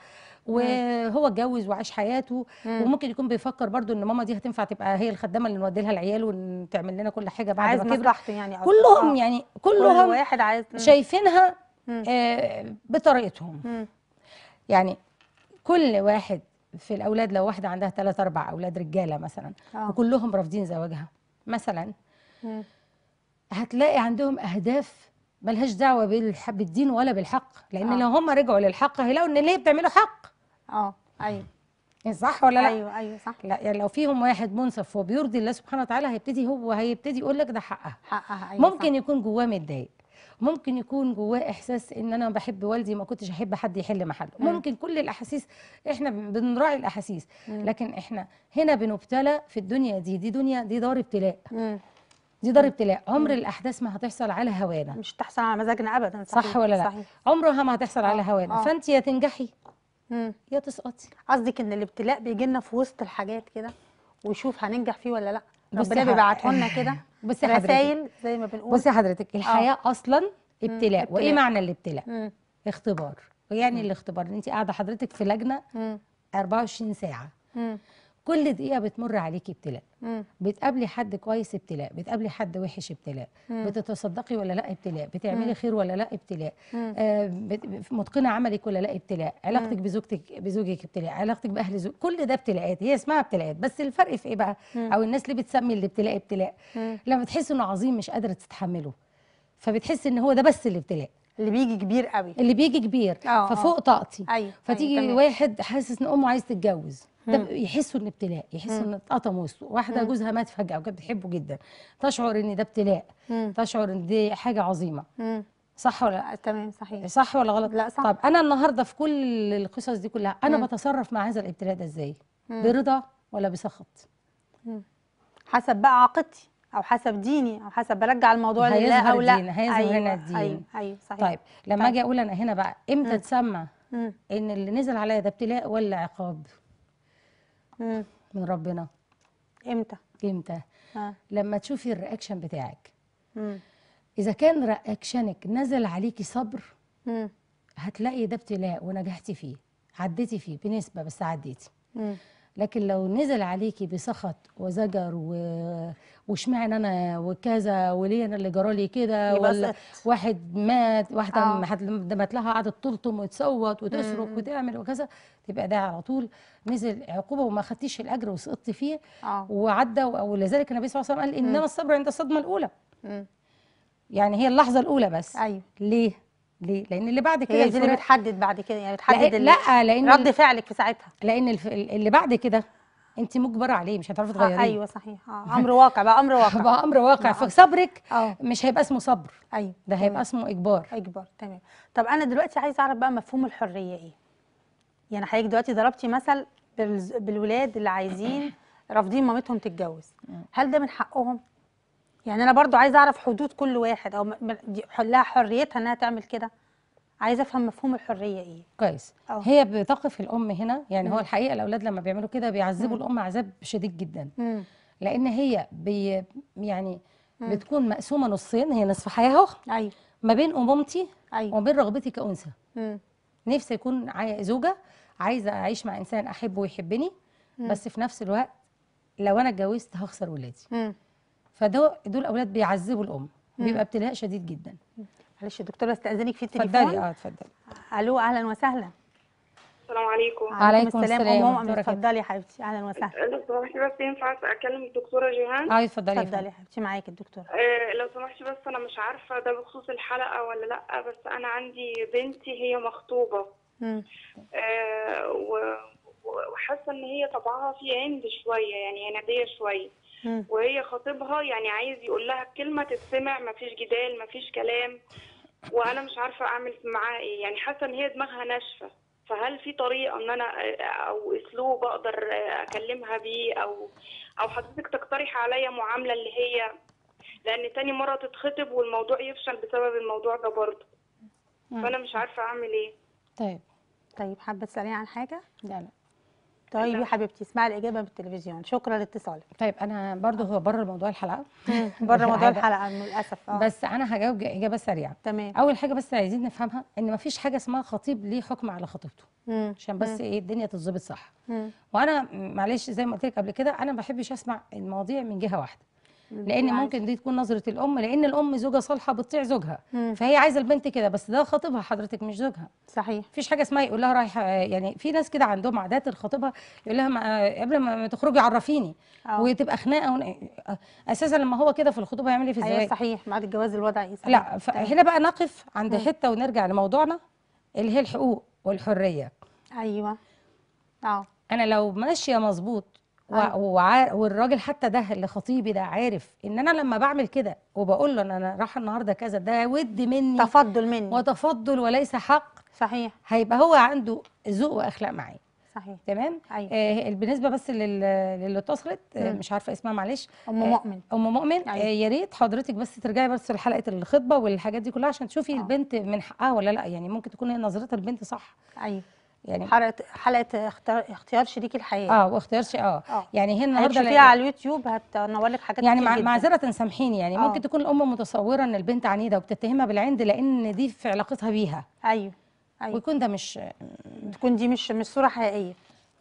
وهو اتجوز وعاش حياته مم. وممكن يكون بيفكر برضو ان ماما دي هتنفع تبقى هي الخدامه اللي نودي لها العيال وتعمل لنا كل حاجه بعد عايز ما مصلحته يعني كلهم آه. يعني كلهم كل واحد عايز شايفينها آه بطريقتهم مم. يعني كل واحد في الاولاد لو واحده عندها ثلاث اربع اولاد رجاله مثلا آه. وكلهم رافضين زواجها مثلا مم. هتلاقي عندهم اهداف ملهاش دعوه بالدين ولا بالحق لان آه. لو هم رجعوا للحق هيلاقوا ان ليه بتعملوا حق اه ايوه إيه، صح ولا لا؟ ايوه ايوه صح لا يعني لو فيهم واحد منصف وبيرضي الله سبحانه وتعالى هيبتدي هو هيبتدي يقول لك ده حقها حقها أيوة ممكن صح. يكون جواه متضايق ممكن يكون جواه احساس ان انا بحب والدي ما كنتش احب حد يحل محله مم. ممكن كل الاحاسيس احنا بنراعي الاحاسيس لكن احنا هنا بنبتلى في الدنيا دي دي دنيا دي دار ابتلاء دي دار ابتلاء عمر مم. الاحداث ما هتحصل على هوانا مش تحصل على مزاجنا ابدا صحيح. صح ولا لا صحيح. عمرها ما هتحصل آه. على هوانا آه. فانت يا تنجحي يا تسقطي قصدك ان الابتلاء بيجي لنا في وسط الحاجات كده ويشوف هننجح فيه ولا لا ربنا بيبعته لنا كده بصي رسايل زي ما بنقول بصي حضرتك الحياه آه. اصلا ابتلاء مم. وايه معنى الابتلاء مم. اختبار ويعني الاختبار ان انت قاعده حضرتك في لجنه مم. 24 ساعه مم. كل دقيقه بتمر عليكي ابتلاء بتقابلي حد كويس ابتلاء بتقابلي حد وحش ابتلاء بتتصدقي ولا لا ابتلاء بتعملي خير ولا لا ابتلاء آه متقنه عملك ولا لا ابتلاء علاقتك بزوجتك بزوجك ابتلاء علاقتك باهل زوج كل ده ابتلاءات هي اسمها ابتلاءات بس الفرق في ايه بقى او الناس ليه بتسمي الابتلاء ابتلاء لما بتحس انه عظيم مش قادره تتحمله فبتحس ان هو ده بس الابتلاء اللي بيجي كبير قوي اللي بيجي كبير أوه ففوق آه. طاقتي أيوه. أيوه، فتيجي أيوه. واحد حاسس ان امه عايز تتجوز ده يحسوا ان ابتلاء يحسوا ان اتقطم وسطه واحده جوزها مات فجاه وكانت بتحبه جدا تشعر ان ده ابتلاء تشعر ان دي حاجه عظيمه صح ولا لا؟ تمام صحيح صح ولا غلط؟ لا صح طب انا النهارده في كل القصص دي كلها انا بتصرف مع هذا الابتلاء ده ازاي؟ برضا ولا بسخط؟ حسب بقى عاقتي او حسب ديني او حسب برجع الموضوع لله او لا هيظهر أيوة هنا أيوة، الدين ايوه ايوه صحيح طيب لما طيب. اجي اقول انا هنا بقى امتى تسمى ان اللي نزل عليا ده ابتلاء ولا عقاب؟ من ربنا امتى امتى آه. لما تشوفي الرياكشن بتاعك مم. اذا كان رياكشنك نزل عليكي صبر مم. هتلاقي ده ابتلاء ونجحتي فيه عديتي فيه بنسبه بس عديتي مم. لكن لو نزل عليكي بسخط وزجر و... واشمعنى انا وكذا وليه انا اللي جرالي كده ولا واحد مات واحده آه. حد دمت لها قعدت تلطم وتصوت وتصرخ وتعمل وكذا تبقى ده على طول نزل عقوبه وما خدتيش الاجر وسقطتي فيه آه. وعدى ولذلك النبي صلى الله عليه وسلم قال انما الصبر عند الصدمه الاولى مم. يعني هي اللحظه الاولى بس أيوه. ليه؟ ليه؟ لان اللي بعد كده هي دي اللي بتحدد بعد كده يعني بتحدد لا, لان رد فعلك في ساعتها لان اللي بعد كده انت مجبره عليه مش هتعرفي آه، تغيريه آه ايوه صحيح آه امر واقع بقى امر واقع بقى امر واقع نعم. فصبرك آه. مش هيبقى اسمه صبر ايوه ده هيبقى تمام. اسمه اجبار اجبار تمام طب انا دلوقتي عايزه اعرف بقى مفهوم الحريه ايه يعني حضرتك دلوقتي ضربتي مثل بالولاد اللي عايزين رافضين مامتهم تتجوز هل ده من حقهم يعني انا برضو عايزه اعرف حدود كل واحد او لها حريتها انها تعمل كده عايزه افهم مفهوم الحريه ايه كويس أوه. هي بتقف الام هنا يعني م. هو الحقيقه الاولاد لما بيعملوا كده بيعذبوا الام عذاب شديد جدا م. لان هي بي يعني م. بتكون مقسومه نصين هي نصف حياه اهو ايوه ما بين امومتي أيوة. وما بين رغبتي كانثى نفسي اكون زوجه عايزه اعيش مع انسان احبه ويحبني م. بس في نفس الوقت لو انا اتجوزت هخسر ولادي م. فدول دول اولاد بيعذبوا الام بيبقى ابتلاء شديد جدا معلش يا دكتوره استاذنك في التليفون اتفضلي اه اتفضلي الو اهلا وسهلا السلام عليكم عليكم السلام ام وبركاته اتفضلي يا حبيبتي اهلا وسهلا لو سمحتي بس ينفع اكلم الدكتوره جيهان اه اتفضلي اتفضلي يا حبيبتي معاكي الدكتوره آه، لو سمحتي بس انا مش عارفه ده بخصوص الحلقه ولا لا بس انا عندي بنتي هي مخطوبه امم آه وحاسه ان هي طبعها في عند شويه يعني عناديه شويه وهي خطيبها يعني عايز يقول لها الكلمه تتسمع مفيش جدال مفيش كلام وانا مش عارفه اعمل معاها ايه يعني حاسه ان هي دماغها ناشفه فهل في طريقه ان انا او اسلوب اقدر اكلمها بيه او او حضرتك تقترح عليا معامله اللي هي لان تاني مره تتخطب والموضوع يفشل بسبب الموضوع ده برضه فانا مش عارفه اعمل ايه طيب طيب حابه تساليني عن حاجه لا لا طيب يا نعم. حبيبتي اسمعي الاجابه بالتلفزيون شكرا لاتصالك طيب انا برضو هو بره موضوع الحلقه بره موضوع الحلقه للاسف اه بس انا هجاوب اجابه سريعه تمام اول حاجه بس عايزين نفهمها ان مفيش حاجه اسمها خطيب ليه حكم على خطيبته عشان بس ايه الدنيا تتظبط صح وانا معلش زي ما قلت لك قبل كده انا ما بحبش اسمع المواضيع من جهه واحده لان ممكن دي تكون نظره الام لان الام زوجه صالحه بتطيع زوجها مم. فهي عايزه البنت كده بس ده خطيبها حضرتك مش زوجها صحيح مفيش حاجه اسمها يقول لها رايحه يعني في ناس كده عندهم عادات الخطيبها يقول لها ما قبل ما تخرجي عرفيني أوه. وتبقى خناقه اساسا لما هو كده في الخطوبه هيعمل ايه في أيوة، الزواج صحيح بعد الجواز الوضع ايه لا هنا بقى نقف عند مم. حته ونرجع لموضوعنا اللي هي الحقوق والحريه ايوه اه انا لو ماشيه مظبوط أيوة. والراجل حتى ده اللي خطيبي ده عارف ان انا لما بعمل كده وبقول له انا رايحه النهارده كذا ده ود مني تفضل مني وتفضل وليس حق صحيح هيبقى هو عنده ذوق واخلاق معايا صحيح تمام أيوة. آه بالنسبه بس للي اتصلت آه مش عارفه اسمها معلش ام آه مؤمن ام مؤمن آه أيوة. يا ريت حضرتك بس ترجعي بس لحلقه الخطبه والحاجات دي كلها عشان تشوفي آه. البنت من حقها ولا لا يعني ممكن تكون نظرتها البنت صح ايوه يعني حلقه حلقه اختيار شريك الحياه اه واختيار شيء آه. اه يعني هنا النهارده فيها على اليوتيوب هتنور لك حاجات يعني معذره سامحيني يعني آه. ممكن تكون الام متصوره ان البنت عنيده وبتتهمها بالعند لان دي في علاقتها بيها ايوه ايوه ويكون ده مش تكون دي مش مش صوره حقيقيه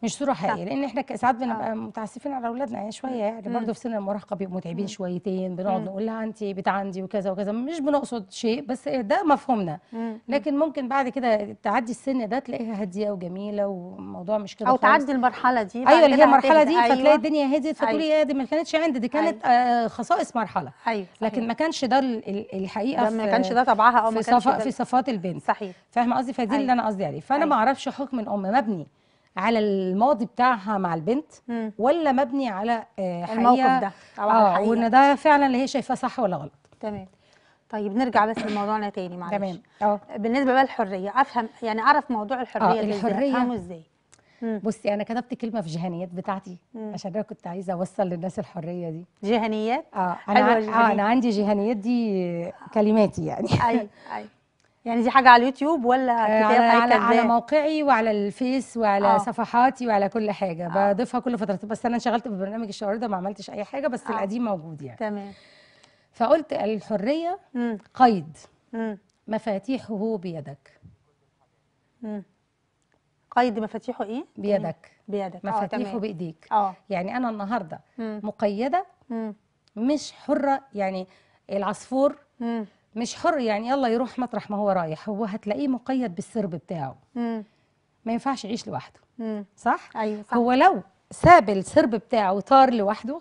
مش صوره حقيقيه لان احنا ساعات بنبقى آه. متعسفين على اولادنا يعني شويه يعني برضه في سن المراهقه بيبقوا متعبين شويتين بنقعد نقول لها انت عندي وكذا وكذا مش بنقصد شيء بس إيه ده مفهومنا لكن ممكن بعد كده تعدي السن ده تلاقيها هاديه وجميله وموضوع مش كده او تعدي المرحله دي ايوه اللي هي المرحله دي فتلاقي أيوة. الدنيا هديت فتقولي أيوة. يا دي ما كانتش عندي دي كانت أيوة. آه خصائص مرحله أيوة. لكن أيوة. ما كانش ده الحقيقه ما كانش ده طبعها او ما كانش في صفات البنت صحيح فاهمه قصدي فدي اللي أيوة. انا قصدي عليه فانا ما أيوة. اعرفش حكم الام مبني على الماضي بتاعها مع البنت مم. ولا مبني على آه، حقيقة الموقف ده او على الحقيقه آه، وان ده فعلا اللي هي شايفاه صح ولا غلط تمام طيب نرجع بس لموضوعنا تاني معلش تمام اه بالنسبه بقى للحريه افهم يعني اعرف موضوع الحريه آه الحريه افهمه ازاي بصي انا كتبت كلمه في جهنيات بتاعتي مم. عشان انا كنت عايزه اوصل للناس الحريه دي جهنيات اه انا آه انا عندي جهنيات دي كلماتي يعني اي اي يعني دي حاجه على اليوتيوب ولا آه، كتاب على, على, إيه؟ على موقعي وعلى الفيس وعلى آه. صفحاتي وعلى كل حاجه آه. بضيفها كل فتره بس انا انشغلت ببرنامج الشهر ده ما عملتش اي حاجه بس آه. القديم موجود يعني تمام فقلت الحريه م. قيد م. مفاتيحه بيدك م. قيد مفاتيحه ايه بيدك بيدك آه، مفاتيحه بايديك آه. يعني انا النهارده م. مقيده م. مش حره يعني العصفور م. مش حر يعني يلا يروح مطرح ما هو رايح هو هتلاقيه مقيد بالسرب بتاعه مم. ما ينفعش يعيش لوحده مم. صح ايوه صح. هو لو ساب السرب بتاعه وطار لوحده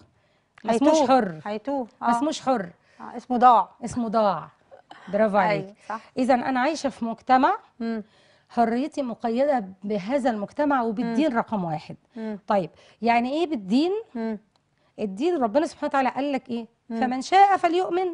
ما اسموش حر هيتوه آه. ما حر آه. اسمه ضاع اسمه ضاع برافو أيوة، عليك أيوة صح. اذا انا عايشه في مجتمع مم. حريتي مقيده بهذا المجتمع وبالدين مم. رقم واحد مم. طيب يعني ايه بالدين مم. الدين ربنا سبحانه وتعالى قال لك ايه مم. فمن شاء فليؤمن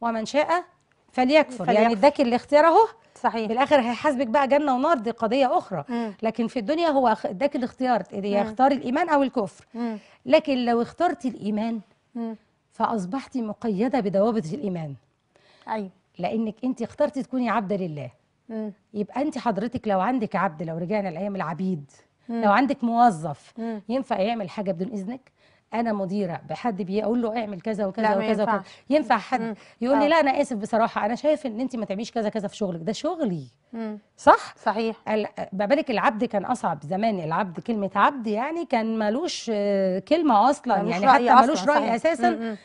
ومن شاء فليكفر, فليكفر. يعني اداك الاختيار اهو صحيح بالاخر هيحاسبك بقى جنه ونار دي قضيه اخرى مم. لكن في الدنيا هو اداك الاختيار يختار الايمان او الكفر مم. لكن لو اخترت الايمان مم. فاصبحت مقيده بضوابط الايمان ايوه لانك انت اخترتي تكوني عبده لله مم. يبقى انت حضرتك لو عندك عبد لو رجعنا لايام العبيد مم. لو عندك موظف مم. ينفع يعمل حاجه بدون اذنك انا مديره بحد بيقول له اعمل كذا وكذا وكذا ينفع. وكذا ينفع حد مم. يقول لي آه. لا انا اسف بصراحه انا شايف ان انت ما تعمليش كذا كذا في شغلك ده شغلي مم. صح صحيح ما بالك العبد كان اصعب زمان العبد كلمه عبد يعني كان مالوش آه، كلمه اصلا يعني رأي حتى مالوش راي صحيح. اساسا مم.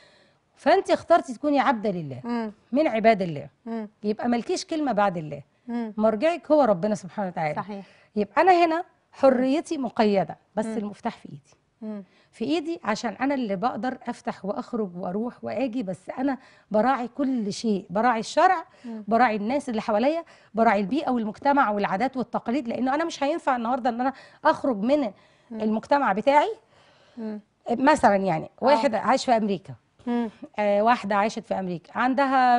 فانت اخترتي تكوني عبده لله مم. من عباد الله مم. يبقى مالكيش كلمه بعد الله مم. مرجعك هو ربنا سبحانه وتعالى صحيح يبقى انا هنا حريتي مقيده بس مم. المفتاح في ايدي مم. في ايدي عشان انا اللي بقدر افتح واخرج واروح واجي بس انا براعي كل شيء براعي الشرع براعي الناس اللي حواليا براعي البيئه والمجتمع والعادات والتقاليد لانه انا مش هينفع النهارده ان انا اخرج من المجتمع بتاعي مثلا يعني آه. واحد عايش في امريكا آه، واحدة عاشت في أمريكا عندها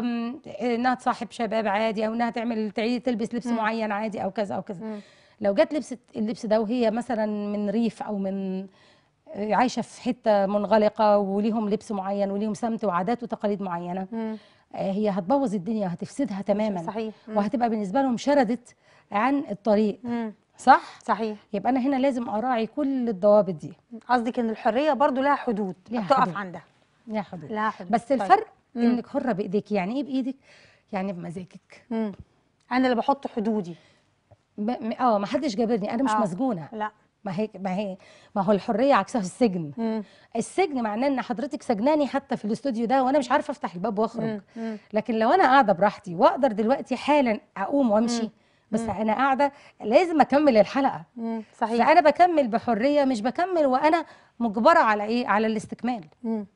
إنها تصاحب شباب عادي أو إنها تعمل تعيد تلبس لبس معين عادي أو كذا أو كذا لو جت لبست اللبس ده وهي مثلا من ريف أو من عايشه في حته منغلقه وليهم لبس معين وليهم سمت وعادات وتقاليد معينه مم. آه، هي هتبوظ الدنيا وهتفسدها تماما صحيح وهتبقى بالنسبه لهم شردت عن الطريق مم. صح صحيح يبقى انا هنا لازم اراعي كل الضوابط دي قصدك ان الحريه برضو لها حدود لها عندها لها حدود لها حدود بس طيب. الفرق مم. انك حره بايديك يعني ايه بايدك يعني بمزاجك مم. انا اللي بحط حدودي ب... اه ما حدش جابرني انا مش آه. مسجونه لا ما هي ما هي ما هو الحريه عكسها السجن مم. السجن معناه ان حضرتك سجناني حتى في الاستوديو ده وانا مش عارفه افتح الباب واخرج مم. لكن لو انا قاعده براحتي واقدر دلوقتي حالا اقوم وامشي مم. بس مم. انا قاعده لازم اكمل الحلقه مم. صحيح فانا بكمل بحريه مش بكمل وانا مجبره على ايه على الاستكمال مم.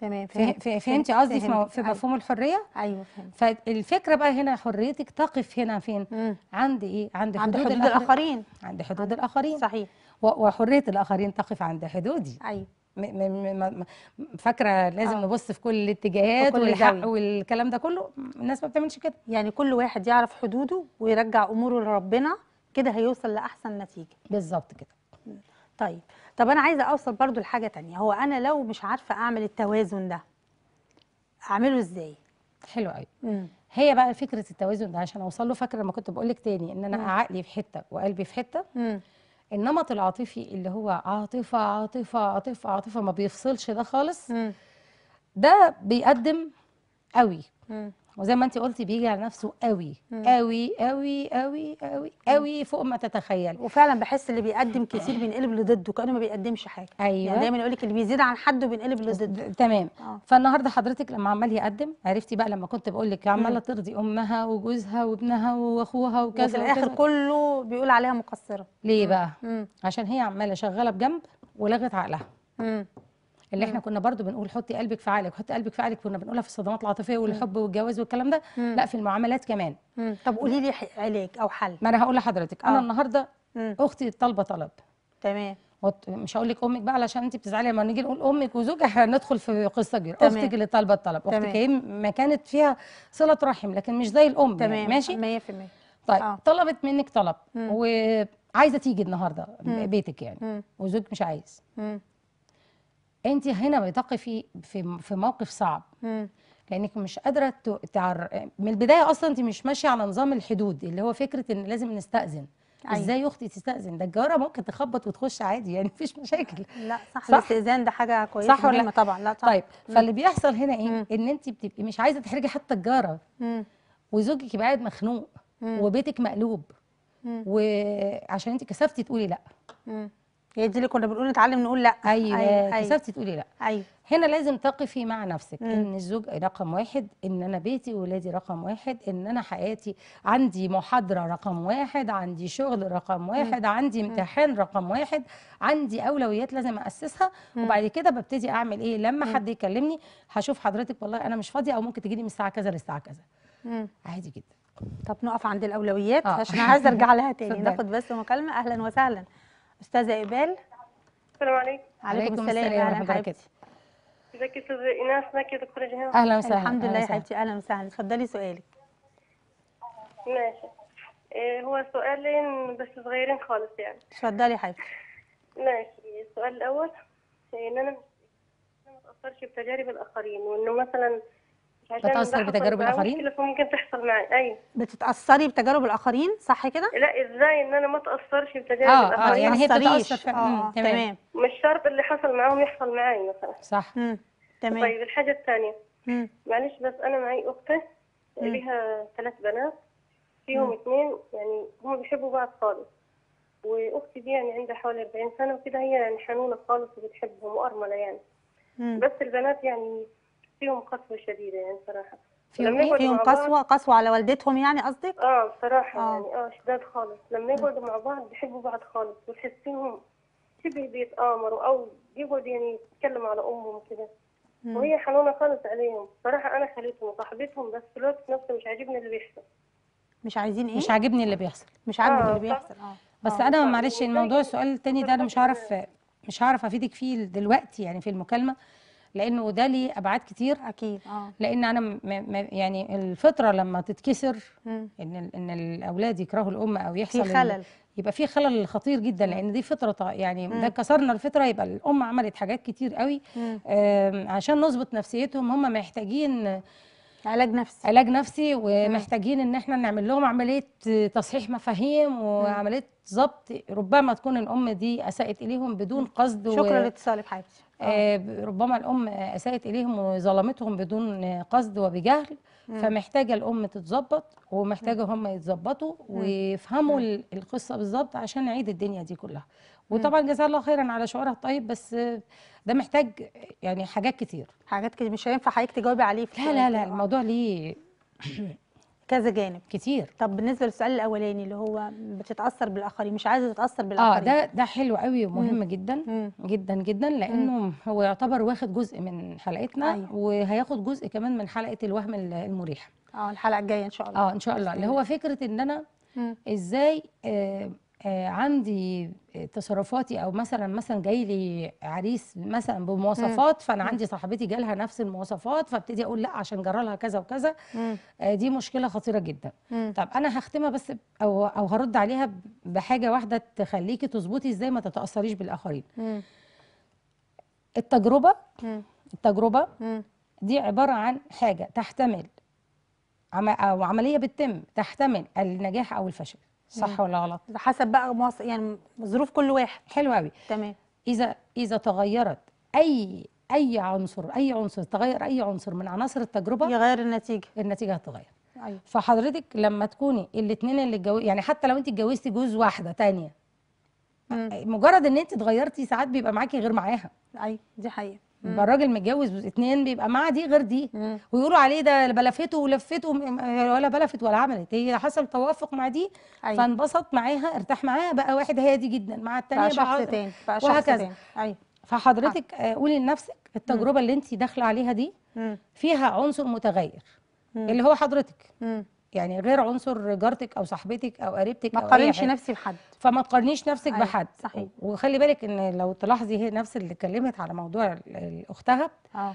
تمام فهمتي فهمت قصدي في, في مفهوم الحريه ايوه فهمت فالفكره بقى هنا حريتك تقف هنا فين مم. عند ايه عند حدود, عند حدود الآخر... الاخرين عند حدود عند... الاخرين صحيح وحريه الاخرين تقف عند حدودي ايوه م... م... م... فاكره لازم آه. نبص في كل الاتجاهات والحق داوي. والكلام ده كله الناس ما بتعملش كده يعني كل واحد يعرف حدوده ويرجع اموره لربنا كده هيوصل لاحسن نتيجه بالظبط كده طيب طب انا عايزه اوصل برضو لحاجه تانية هو انا لو مش عارفه اعمل التوازن ده اعمله ازاي حلو قوي مم. هي بقى فكره التوازن ده عشان اوصل له فاكره لما كنت بقول لك تاني ان انا مم. عقلي في حته وقلبي في حته مم. النمط العاطفي اللي هو عاطفه عاطفه عاطفه عاطفه ما بيفصلش ده خالص مم. ده بيقدم قوي مم. وزي ما انت قلتي بيجي على نفسه قوي قوي قوي قوي قوي قوي فوق ما تتخيل وفعلا بحس اللي بيقدم كتير بينقلب لضده كانه ما بيقدمش حاجه يعني ايوه يعني دايما يقول لك اللي بيزيد عن حده بينقلب لضده تمام آه. فالنهارده حضرتك لما عمال يقدم عرفتي بقى لما كنت بقول لك عماله ترضي امها وجوزها وابنها واخوها وكذا وفي الاخر كله بيقول عليها مقصره ليه بقى مم. عشان هي عماله شغاله بجنب ولغت عقلها مم. اللي احنا كنا برضو بنقول حطي قلبك في عقلك حطي قلبك في عقلك كنا بنقولها في الصدمات العاطفيه والحب والجواز والكلام ده لا في المعاملات كمان طب قولي لي علاج او حل ما انا هقول لحضرتك انا آه. النهارده اختي طالبه طلب تمام مش هقول لك امك بقى علشان انت بتزعلي لما نيجي نقول امك وزوجها احنا ندخل في قصه كبيره اختك اللي طالبه الطلب اختك هي ما كانت فيها صله رحم لكن مش زي الام يعني. تمام ماشي 100% طيب آه. طلبت منك طلب مم. وعايزه تيجي النهارده مم. بيتك يعني مم. وزوجك مش عايز مم. انت هنا بتقفي في في موقف صعب لانك مش قادره تعر... من البدايه اصلا انت مش ماشيه على نظام الحدود اللي هو فكره ان لازم نستاذن أيوة. ازاي اختي تستاذن ده الجاره ممكن تخبط وتخش عادي يعني مفيش مشاكل لا صح, صح؟ الاستئذان ده حاجه كويسه صح ولا طبعا لا طبعا طيب مم. فاللي بيحصل هنا ايه مم. ان انت بتبقي مش عايزه تحرجي حتى الجاره وزوجك يبقى قاعد مخنوق مم. وبيتك مقلوب مم. وعشان انت كسفتي تقولي لا مم. هي دي اللي كنا بنقول نتعلم نقول لا ايوه, أيوة. أيوة. كسفتي تقولي لا ايوه هنا لازم تقفي مع نفسك مم. ان الزوج رقم واحد ان انا بيتي وولادي رقم واحد ان انا حياتي عندي محاضره رقم واحد عندي شغل رقم واحد مم. عندي امتحان رقم واحد عندي اولويات لازم اسسها مم. وبعد كده ببتدي اعمل ايه لما مم. حد يكلمني هشوف حضرتك والله انا مش فاضيه او ممكن تجيني من الساعه كذا للساعه كذا مم. عادي جدا طب نقف عند الاولويات آه. عشان عايزه ارجع لها تاني ناخد بس مكالمه اهلا وسهلا استاذه ايبال السلام عليكم وعليكم السلام ورحمه الله وبركاته ازيك يا استاذه ايناس ازيك يا دكتوره جهان اهلا وسهلا الحمد لله يا حبيبتي اهلا وسهلا اتفضلي سؤالك ماشي إيه هو سؤالين بس صغيرين خالص يعني اتفضلي يا حبيبتي ماشي السؤال الاول إيه، ان انا ما اتاثرش بتجارب الاخرين وانه مثلا بتتاثري بتجارب الآخرين؟ اللي ممكن تحصل معي أيوه بتتأثري بتجارب الآخرين صح كده؟ لا إزاي إن أنا ما أتأثرش بتجارب آه, آه، الآخرين؟ آه يعني هي بتتأثر آه تمام. تمام مش شرط اللي حصل معاهم يحصل معايا مثلا صح مم. تمام طيب الحاجة الثانية معلش بس أنا معي أختي ليها ثلاث بنات فيهم اثنين يعني هم بيحبوا بعض خالص واختي دي يعني عندها حوالي 40 سنه وكده هي يعني حنونه خالص وبتحبهم وارمله يعني مم. بس البنات يعني فيهم قسوه شديده يعني صراحه فيهم فيهم قسوه قسوه على والدتهم يعني قصدك؟ اه بصراحه آه. يعني اه شداد خالص لما يقعدوا مع بعض بيحبوا بعض خالص وتحسيهم شبه بيتآمروا او بيقعدوا يعني يتكلموا على امهم كده وهي حنونه خالص عليهم صراحه انا خليتهم وصاحبتهم بس في الوقت نفسه مش عاجبني اللي بيحصل مش عايزين ايه؟ مش عاجبني اللي بيحصل مش عاجبني آه اللي بيحصل اه بس آه. انا معلش الموضوع السؤال التاني ده انا مش هعرف مش هعرف افيدك فيه دلوقتي يعني في المكالمه لانه ده ليه ابعاد كتير اكيد آه. لان انا م م يعني الفطره لما تتكسر مم. ان ان الاولاد يكرهوا الام او يحصل في خلل يبقى في خلل خطير جدا لان دي فطره يعني مم. ده كسرنا الفطره يبقى الام عملت حاجات كتير قوي عشان نظبط نفسيتهم هم محتاجين علاج نفسي علاج نفسي ومحتاجين ان احنا نعمل لهم عمليه تصحيح مفاهيم وعمليه ضبط ربما تكون الام دي اساءت اليهم بدون قصد شكرا و... لاتصالك حبيبتي آه. آه. ربما الام اساءت اليهم وظلمتهم بدون قصد وبجهل فمحتاجه الام تتظبط ومحتاجه هم يتظبطوا ويفهموا القصه بالظبط عشان نعيد الدنيا دي كلها وطبعا جزاها الله خيرا على شعورها الطيب بس ده محتاج يعني حاجات كتير حاجات كتير مش هينفع حضرتك تجاوبي عليه في لا لا لا الموضوع ليه كذا جانب كتير طب بالنسبه للسؤال الاولاني اللي هو بتتاثر بالاخرين مش عايزه تتاثر آه، بالاخرين اه ده ده حلو قوي ومهم مم. جدا مم. جدا جدا لانه مم. هو يعتبر واخد جزء من حلقتنا أيوه. وهياخد جزء كمان من حلقه الوهم المريح اه الحلقه الجايه ان شاء الله اه ان شاء الله اللي هو فكره ان انا مم. ازاي آه آه، عندي تصرفاتي او مثلا مثلا جاي لي عريس مثلا بمواصفات فانا عندي صاحبتي جالها نفس المواصفات فابتدي اقول لا عشان جرى لها كذا وكذا آه، دي مشكله خطيره جدا طب انا هختمها بس او او هرد عليها بحاجه واحده تخليكي تظبطي ازاي ما تتاثريش بالاخرين التجربه التجربه دي عباره عن حاجه تحتمل او عمليه بتتم تحتمل النجاح او الفشل صح ولا غلط حسب بقى مواص... يعني ظروف كل واحد حلو قوي تمام اذا اذا تغيرت اي اي عنصر اي عنصر تغير اي عنصر من عناصر التجربه يغير النتيجه النتيجه هتتغير ايوه فحضرتك لما تكوني الاثنين اللي اتجو يعني حتى لو انت اتجوزتي جوز واحده ثانيه مجرد ان انت اتغيرتي ساعات بيبقى معاكي غير معاها ايوه دي حقيقه الراجل متجوز اثنين بيبقى معاه دي غير دي مم. ويقولوا عليه ده بلفته ولفته ولا بلفت ولا عملت هي حصل توافق مع دي أي. أيوة. فانبسط معاها ارتاح معاها بقى واحد هادي جدا مع الثانيه بقى شخص تاني بقى شخص تاني أيوة. فحضرتك آه، قولي لنفسك التجربه مم. اللي انت داخله عليها دي فيها عنصر متغير مم. اللي هو حضرتك مم. يعني غير عنصر جارتك او صاحبتك او قريبتك ما تقارنيش نفسي بحد فما تقارنيش نفسك أيه بحد صحيح وخلي بالك ان لو تلاحظي هي نفس اللي اتكلمت على موضوع اختها آه. اه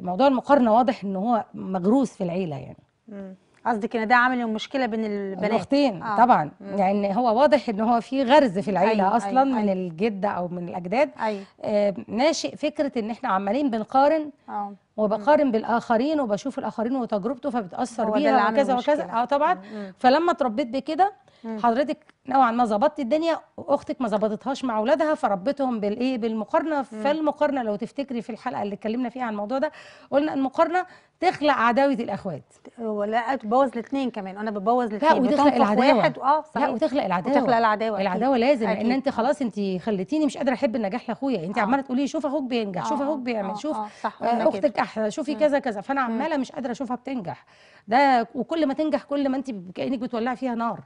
موضوع المقارنه واضح ان هو مغروس في العيله يعني مم. قصدك ان ده عامل المشكله بين البنات الاختين آه. طبعا مم. يعني هو واضح ان هو في غرز في العيله أيوة اصلا أيوة من أيوة. الجد او من الاجداد أيوة. آه ناشئ فكره ان احنا عمالين بنقارن آه. وبقارن بالاخرين وبشوف الاخرين وتجربته فبتاثر بيها وكذا وكذا اه طبعا مم. فلما اتربيت بكده حضرتك نوعا ما ظبطتي الدنيا واختك ما ظبطتهاش مع اولادها فربتهم بالايه بالمقارنه فالمقارنه لو تفتكري في الحلقه اللي اتكلمنا فيها عن الموضوع ده قلنا المقارنه تخلق عداوه الاخوات ولا تبوظ الاثنين كمان انا ببوظ الاثنين وتخلق العداوه واحد اه صحيح لا وتخلق العداوه وتخلق العداوه العداوه لازم لان انت خلاص انت خليتيني مش قادره احب النجاح لاخويا انت آه. عماله تقولي شوف اخوك بينجح آه. شوف اخوك بيعمل آه. شوف آه. آه، اختك احلى شوفي كذا كذا فانا عماله مش قادره اشوفها بتنجح ده وكل ما تنجح كل ما انت كانك بتولعي فيها نار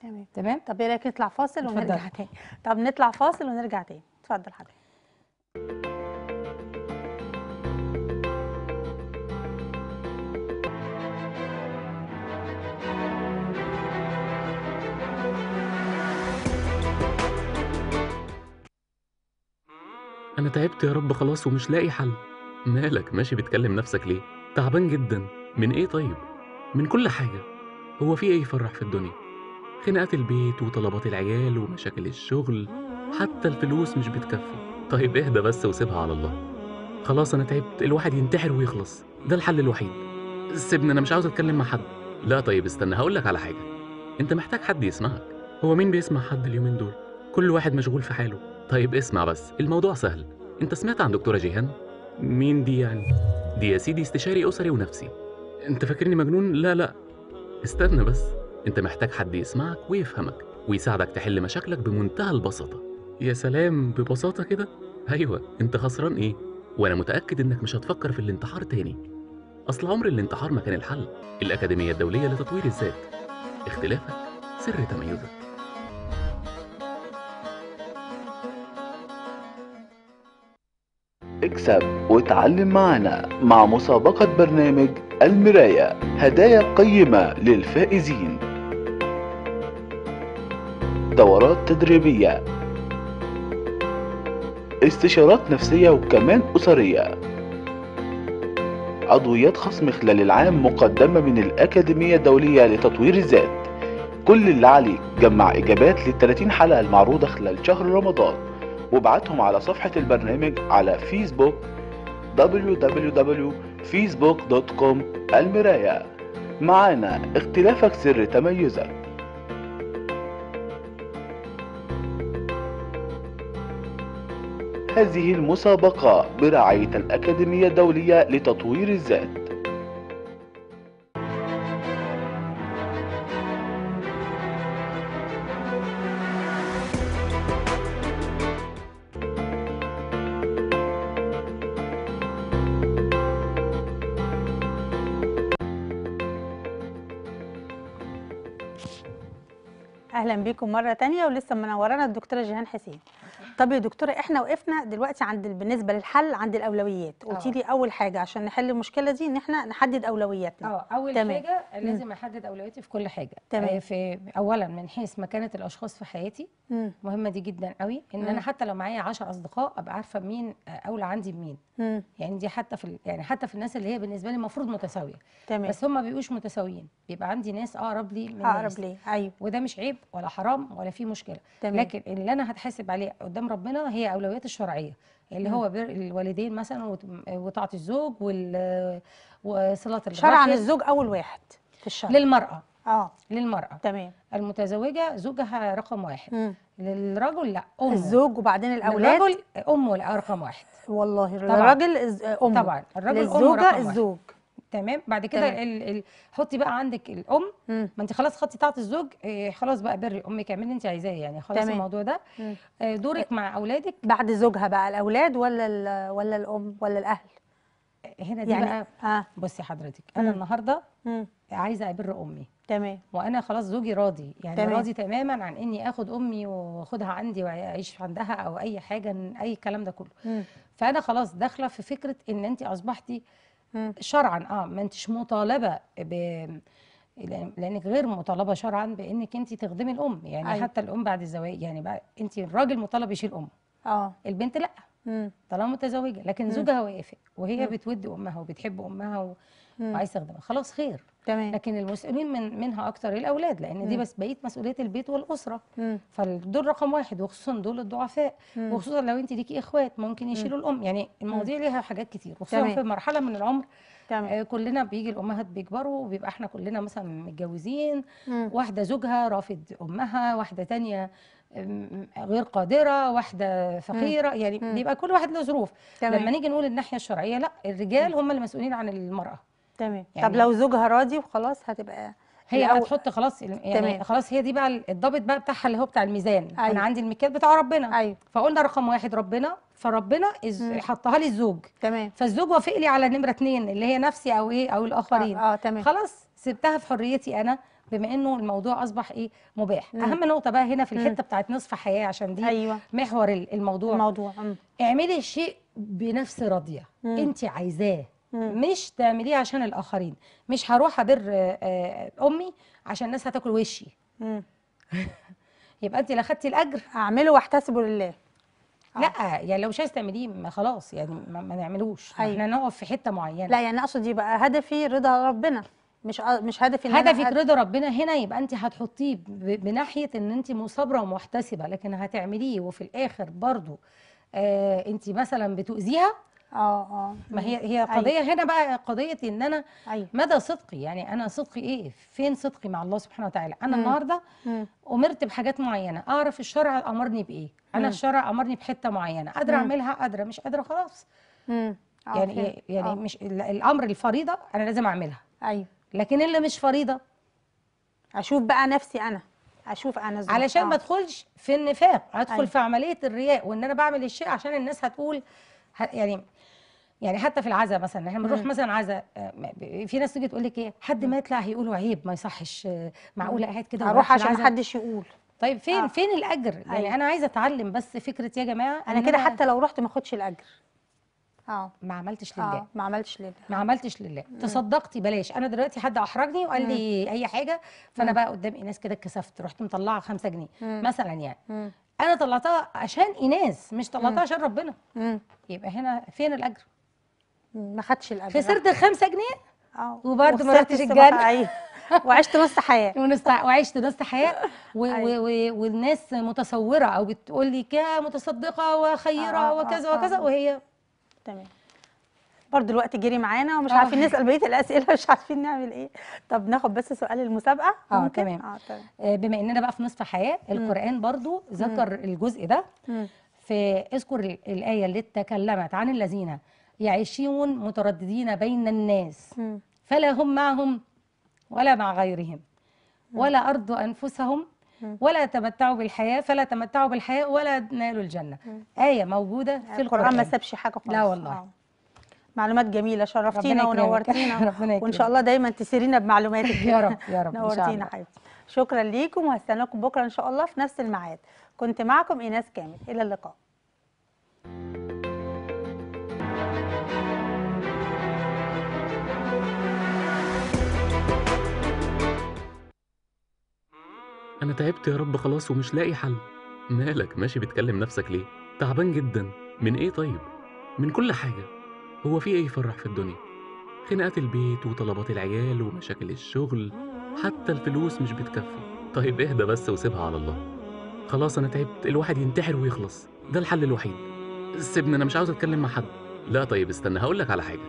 تمام تمام طب ايه رايك نطلع فاصل ونرجع تاني طب نطلع فاصل ونرجع تاني اتفضل حضرتك أنا تعبت يا رب خلاص ومش لاقي حل مالك ماشي بتكلم نفسك ليه؟ تعبان جدا من إيه طيب؟ من كل حاجة هو في إيه يفرح في الدنيا؟ خناقات البيت وطلبات العيال ومشاكل الشغل حتى الفلوس مش بتكفي طيب اهدى بس وسيبها على الله خلاص انا تعبت الواحد ينتحر ويخلص ده الحل الوحيد سيبني انا مش عاوز اتكلم مع حد لا طيب استنى هقول لك على حاجه انت محتاج حد يسمعك هو مين بيسمع حد اليومين دول كل واحد مشغول في حاله طيب اسمع بس الموضوع سهل انت سمعت عن دكتوره جيهان مين دي يعني دي يا سيدي استشاري اسري ونفسي انت فاكرني مجنون لا لا استنى بس انت محتاج حد يسمعك ويفهمك ويساعدك تحل مشاكلك بمنتهى البساطة يا سلام ببساطة كده أيوة أنت خسران إيه؟ وأنا متأكد إنك مش هتفكر في الانتحار تاني أصل عمر الانتحار ما كان الحل الأكاديمية الدولية لتطوير الذات اختلافك سر تميزك اكسب وتعلم معنا مع مسابقة برنامج المراية هدايا قيمة للفائزين تدريبية استشارات نفسية وكمان أسرية عضويات خصم خلال العام مقدمة من الأكاديمية الدولية لتطوير الذات كل اللي عليك جمع إجابات لل 30 حلقة المعروضة خلال شهر رمضان وابعتهم على صفحة البرنامج على فيسبوك www.facebook.com المراية معانا اختلافك سر تميزك هذه المسابقة برعاية الأكاديمية الدولية لتطوير الذات اهلا بيكم مره تانية ولسه منورانا الدكتوره جيهان حسين طب يا دكتوره احنا وقفنا دلوقتي عند بالنسبه للحل عند الاولويات قلتي آه. لي اول حاجه عشان نحل المشكله دي ان احنا نحدد اولوياتنا اه اول تمام. حاجه لازم احدد اولوياتي في كل حاجه آه، تمام. في اولا من حيث مكانه الاشخاص في حياتي مم. مهمه دي جدا قوي ان مم. انا حتى لو معايا 10 اصدقاء ابقى عارفه مين آه، اولى عندي بمين مم. يعني دي حتى في يعني حتى في الناس اللي هي بالنسبه لي المفروض متساويه تمام. بس هم ما بيبقوش متساويين بيبقى عندي ناس اقرب لي من اقرب لي ايوه وده مش عيب ولا حرام ولا في مشكله تمام. لكن اللي انا هتحاسب عليه قدام ربنا هي اولويات الشرعيه اللي هو بر الوالدين مثلا وطاعه الزوج وال وصلاه الرحم شرعا الزوج اول واحد في الشرع للمراه اه للمراه تمام المتزوجه زوجها رقم واحد مم. للرجل لا امه الزوج وبعدين الاولاد الرجل امه رقم واحد والله طبعا. امه طبعا الراجل الزوجه الزوج واحد. تمام بعد كده ال... ال... حطي بقى عندك الام مم. ما انت خلاص خدتي طاعه الزوج إيه خلاص بقى بري امك اعملي اللي انت عايزاه يعني خلاص تمام. الموضوع ده إيه دورك مع اولادك بعد زوجها بقى الاولاد ولا ال... ولا الام ولا الاهل هنا دي يعني بقى آه. بصي حضرتك انا مم. النهارده مم. عايزه ابر امي تمام وانا خلاص زوجي راضي يعني تمام. راضي تماما عن اني اخد امي واخدها عندي واعيش عندها او اي حاجه اي الكلام ده كله مم. فانا خلاص داخله في فكره ان انت اصبحتي شرعا اه ما انتش مطالبه ب لانك غير مطالبه شرعا بانك انت تخدمي الام يعني أيوة. حتى الام بعد الزواج يعني بقى انت الراجل مطالب يشيل امه اه البنت لا طالما متزوجه لكن زوجها وافق وهي بتود امها وبتحب امها و... وعايزه تخدمها خلاص خير تمام. لكن المسؤولين من منها اكتر الاولاد لان دي بس بقيه مسؤوليه البيت والاسره فدول رقم واحد وخصوصا دول الضعفاء وخصوصا لو انت ليكي اخوات ممكن يشيلوا الام يعني المواضيع ليها حاجات كتير وخصوصا في مرحله من العمر تمام. آه كلنا بيجي الامهات بيكبروا وبيبقى احنا كلنا مثلا متجوزين واحده زوجها رافض امها واحده تانية غير قادره واحده فقيره يعني بيبقى كل واحد له ظروف لما نيجي نقول الناحيه الشرعيه لا الرجال هم المسؤولين عن المراه تمام يعني طب لو زوجها راضي وخلاص هتبقى هي الأول. هتحط خلاص يعني تمام. خلاص هي دي بقى الضابط بقى بتاعها اللي هو بتاع الميزان أيوه. انا عندي المكيال بتاع ربنا أيوه. فقلنا رقم واحد ربنا فربنا حطها لي الزوج تمام فالزوج وافق لي على نمره اثنين اللي هي نفسي او ايه او الاخرين اه, آه تمام خلاص سبتها في حريتي انا بما انه الموضوع اصبح ايه مباح مم. اهم نقطه بقى هنا في الحته بتاعت نصف حياه عشان دي أيوة. محور الموضوع الموضوع مم. اعملي الشيء بنفس راضيه انت عايزاه مش تعمليه عشان الاخرين مش هروح ابر آه، آه، امي عشان الناس هتاكل وشي يبقى انت لا خدتي الاجر اعمله واحتسبه لله لا آه. يعني لو مش عايز تعمليه خلاص يعني ما, نعملوش أيوة. احنا نقف في حته معينه لا يعني اقصد يبقى هدفي رضا ربنا مش مش هدفي ان هدفك أد... رضا ربنا هنا يبقى انت هتحطيه بناحيه ان انت مثابره ومحتسبه لكن هتعمليه وفي الاخر برضه آه انت مثلا بتؤذيها اه اه ما هي هي أيوة. قضيه أيوة. هنا بقى قضيه ان انا أيوة. مدى صدقي يعني انا صدقي ايه فين صدقي مع الله سبحانه وتعالى انا مم. النهارده مم. امرت بحاجات معينه اعرف الشرع امرني بايه انا مم. الشرع امرني بحته معينه قادره اعملها قادره مش قادره خلاص مم. آه، يعني أوكي. يعني أوه. مش الامر الفريضه انا لازم اعملها ايوه لكن اللي مش فريضه اشوف بقى نفسي انا اشوف انا زي. علشان ما آه. ادخلش في النفاق ادخل أيوة. في عمليه الرياء وان انا بعمل الشيء عشان الناس هتقول يعني يعني حتى في العزاء مثلا احنا بنروح مثلا عزاء آه، في ناس تيجي تقول لك ايه حد ما يطلع هيقولوا عيب ما يصحش آه، معقوله قاعد كده اروح عشان ما حدش يقول طيب فين آه. فين الاجر يعني أيوة. يعني انا عايزه اتعلم بس فكره يا جماعه انا كده حتى لو رحت ما اخدش الاجر اه ما عملتش آه، لله آه. ما عملتش لله ما عملتش لله مم. تصدقتي بلاش انا دلوقتي حد احرجني وقال مم. لي اي حاجه فانا مم. بقى قدام ايناس كده اتكسفت رحت مطلعه 5 جنيه مم. مثلا يعني مم. انا طلعتها عشان ايناس مش طلعتها عشان ربنا مم. يبقى هنا فين الاجر ما خدش الاجر خسرت الخمسة جنيه اه وبرده ما رحتش الجنه وعشت نص حياه وعشت نص حياه و... و... و... والناس متصوره او بتقول لي كمتصدقه وخيره آه, آه، وكذا آه وكذا آه وهي تمام برضه الوقت جري معانا ومش آه. عارفين نسال بقيه الاسئله مش عارفين نعمل ايه طب ناخد بس سؤال المسابقه اه تمام آه تمام آه، بما اننا بقى في نصف حياه القران برضه ذكر الجزء ده في اذكر الايه اللي اتكلمت عن الذين يعيشون مترددين بين الناس فلا هم معهم ولا مع غيرهم ولا أرضوا أنفسهم ولا تمتعوا بالحياة فلا تمتعوا بالحياة ولا نالوا الجنة آية موجودة في القرآن القرآن ما سابش حاجة خالص لا والله آه. معلومات جميلة شرفتينا ونورتينا وإن شاء الله دايما تسيرينا بمعلوماتك يا رب يا رب نورتينا حبيبتي شكرا ليكم وهستناكم بكرة إن شاء الله في نفس الميعاد كنت معكم إيناس كامل إلى اللقاء أنا تعبت يا رب خلاص ومش لاقي حل مالك ماشي بتكلم نفسك ليه؟ تعبان جدا من إيه طيب؟ من كل حاجة هو في إيه يفرح في الدنيا؟ خناقات البيت وطلبات العيال ومشاكل الشغل حتى الفلوس مش بتكفي طيب اهدى بس وسيبها على الله خلاص أنا تعبت الواحد ينتحر ويخلص ده الحل الوحيد سيبني أنا مش عاوز أتكلم مع حد لا طيب استنى هقول لك على حاجه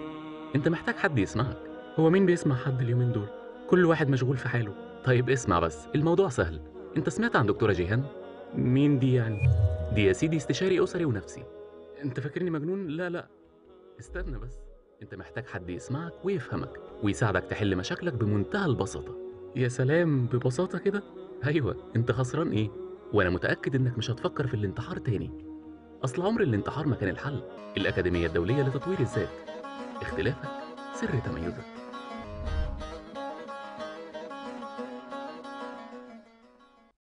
انت محتاج حد يسمعك هو مين بيسمع حد اليومين دول كل واحد مشغول في حاله طيب اسمع بس الموضوع سهل انت سمعت عن دكتوره جيهان مين دي يعني دي يا سيدي استشاري اسري ونفسي انت فاكرني مجنون لا لا استنى بس انت محتاج حد يسمعك ويفهمك ويساعدك تحل مشاكلك بمنتهى البساطه يا سلام ببساطه كده ايوه انت خسران ايه وانا متاكد انك مش هتفكر في الانتحار تاني أصل عمر الانتحار ما كان الحل الأكاديمية الدولية لتطوير الذات اختلافك سر تميزك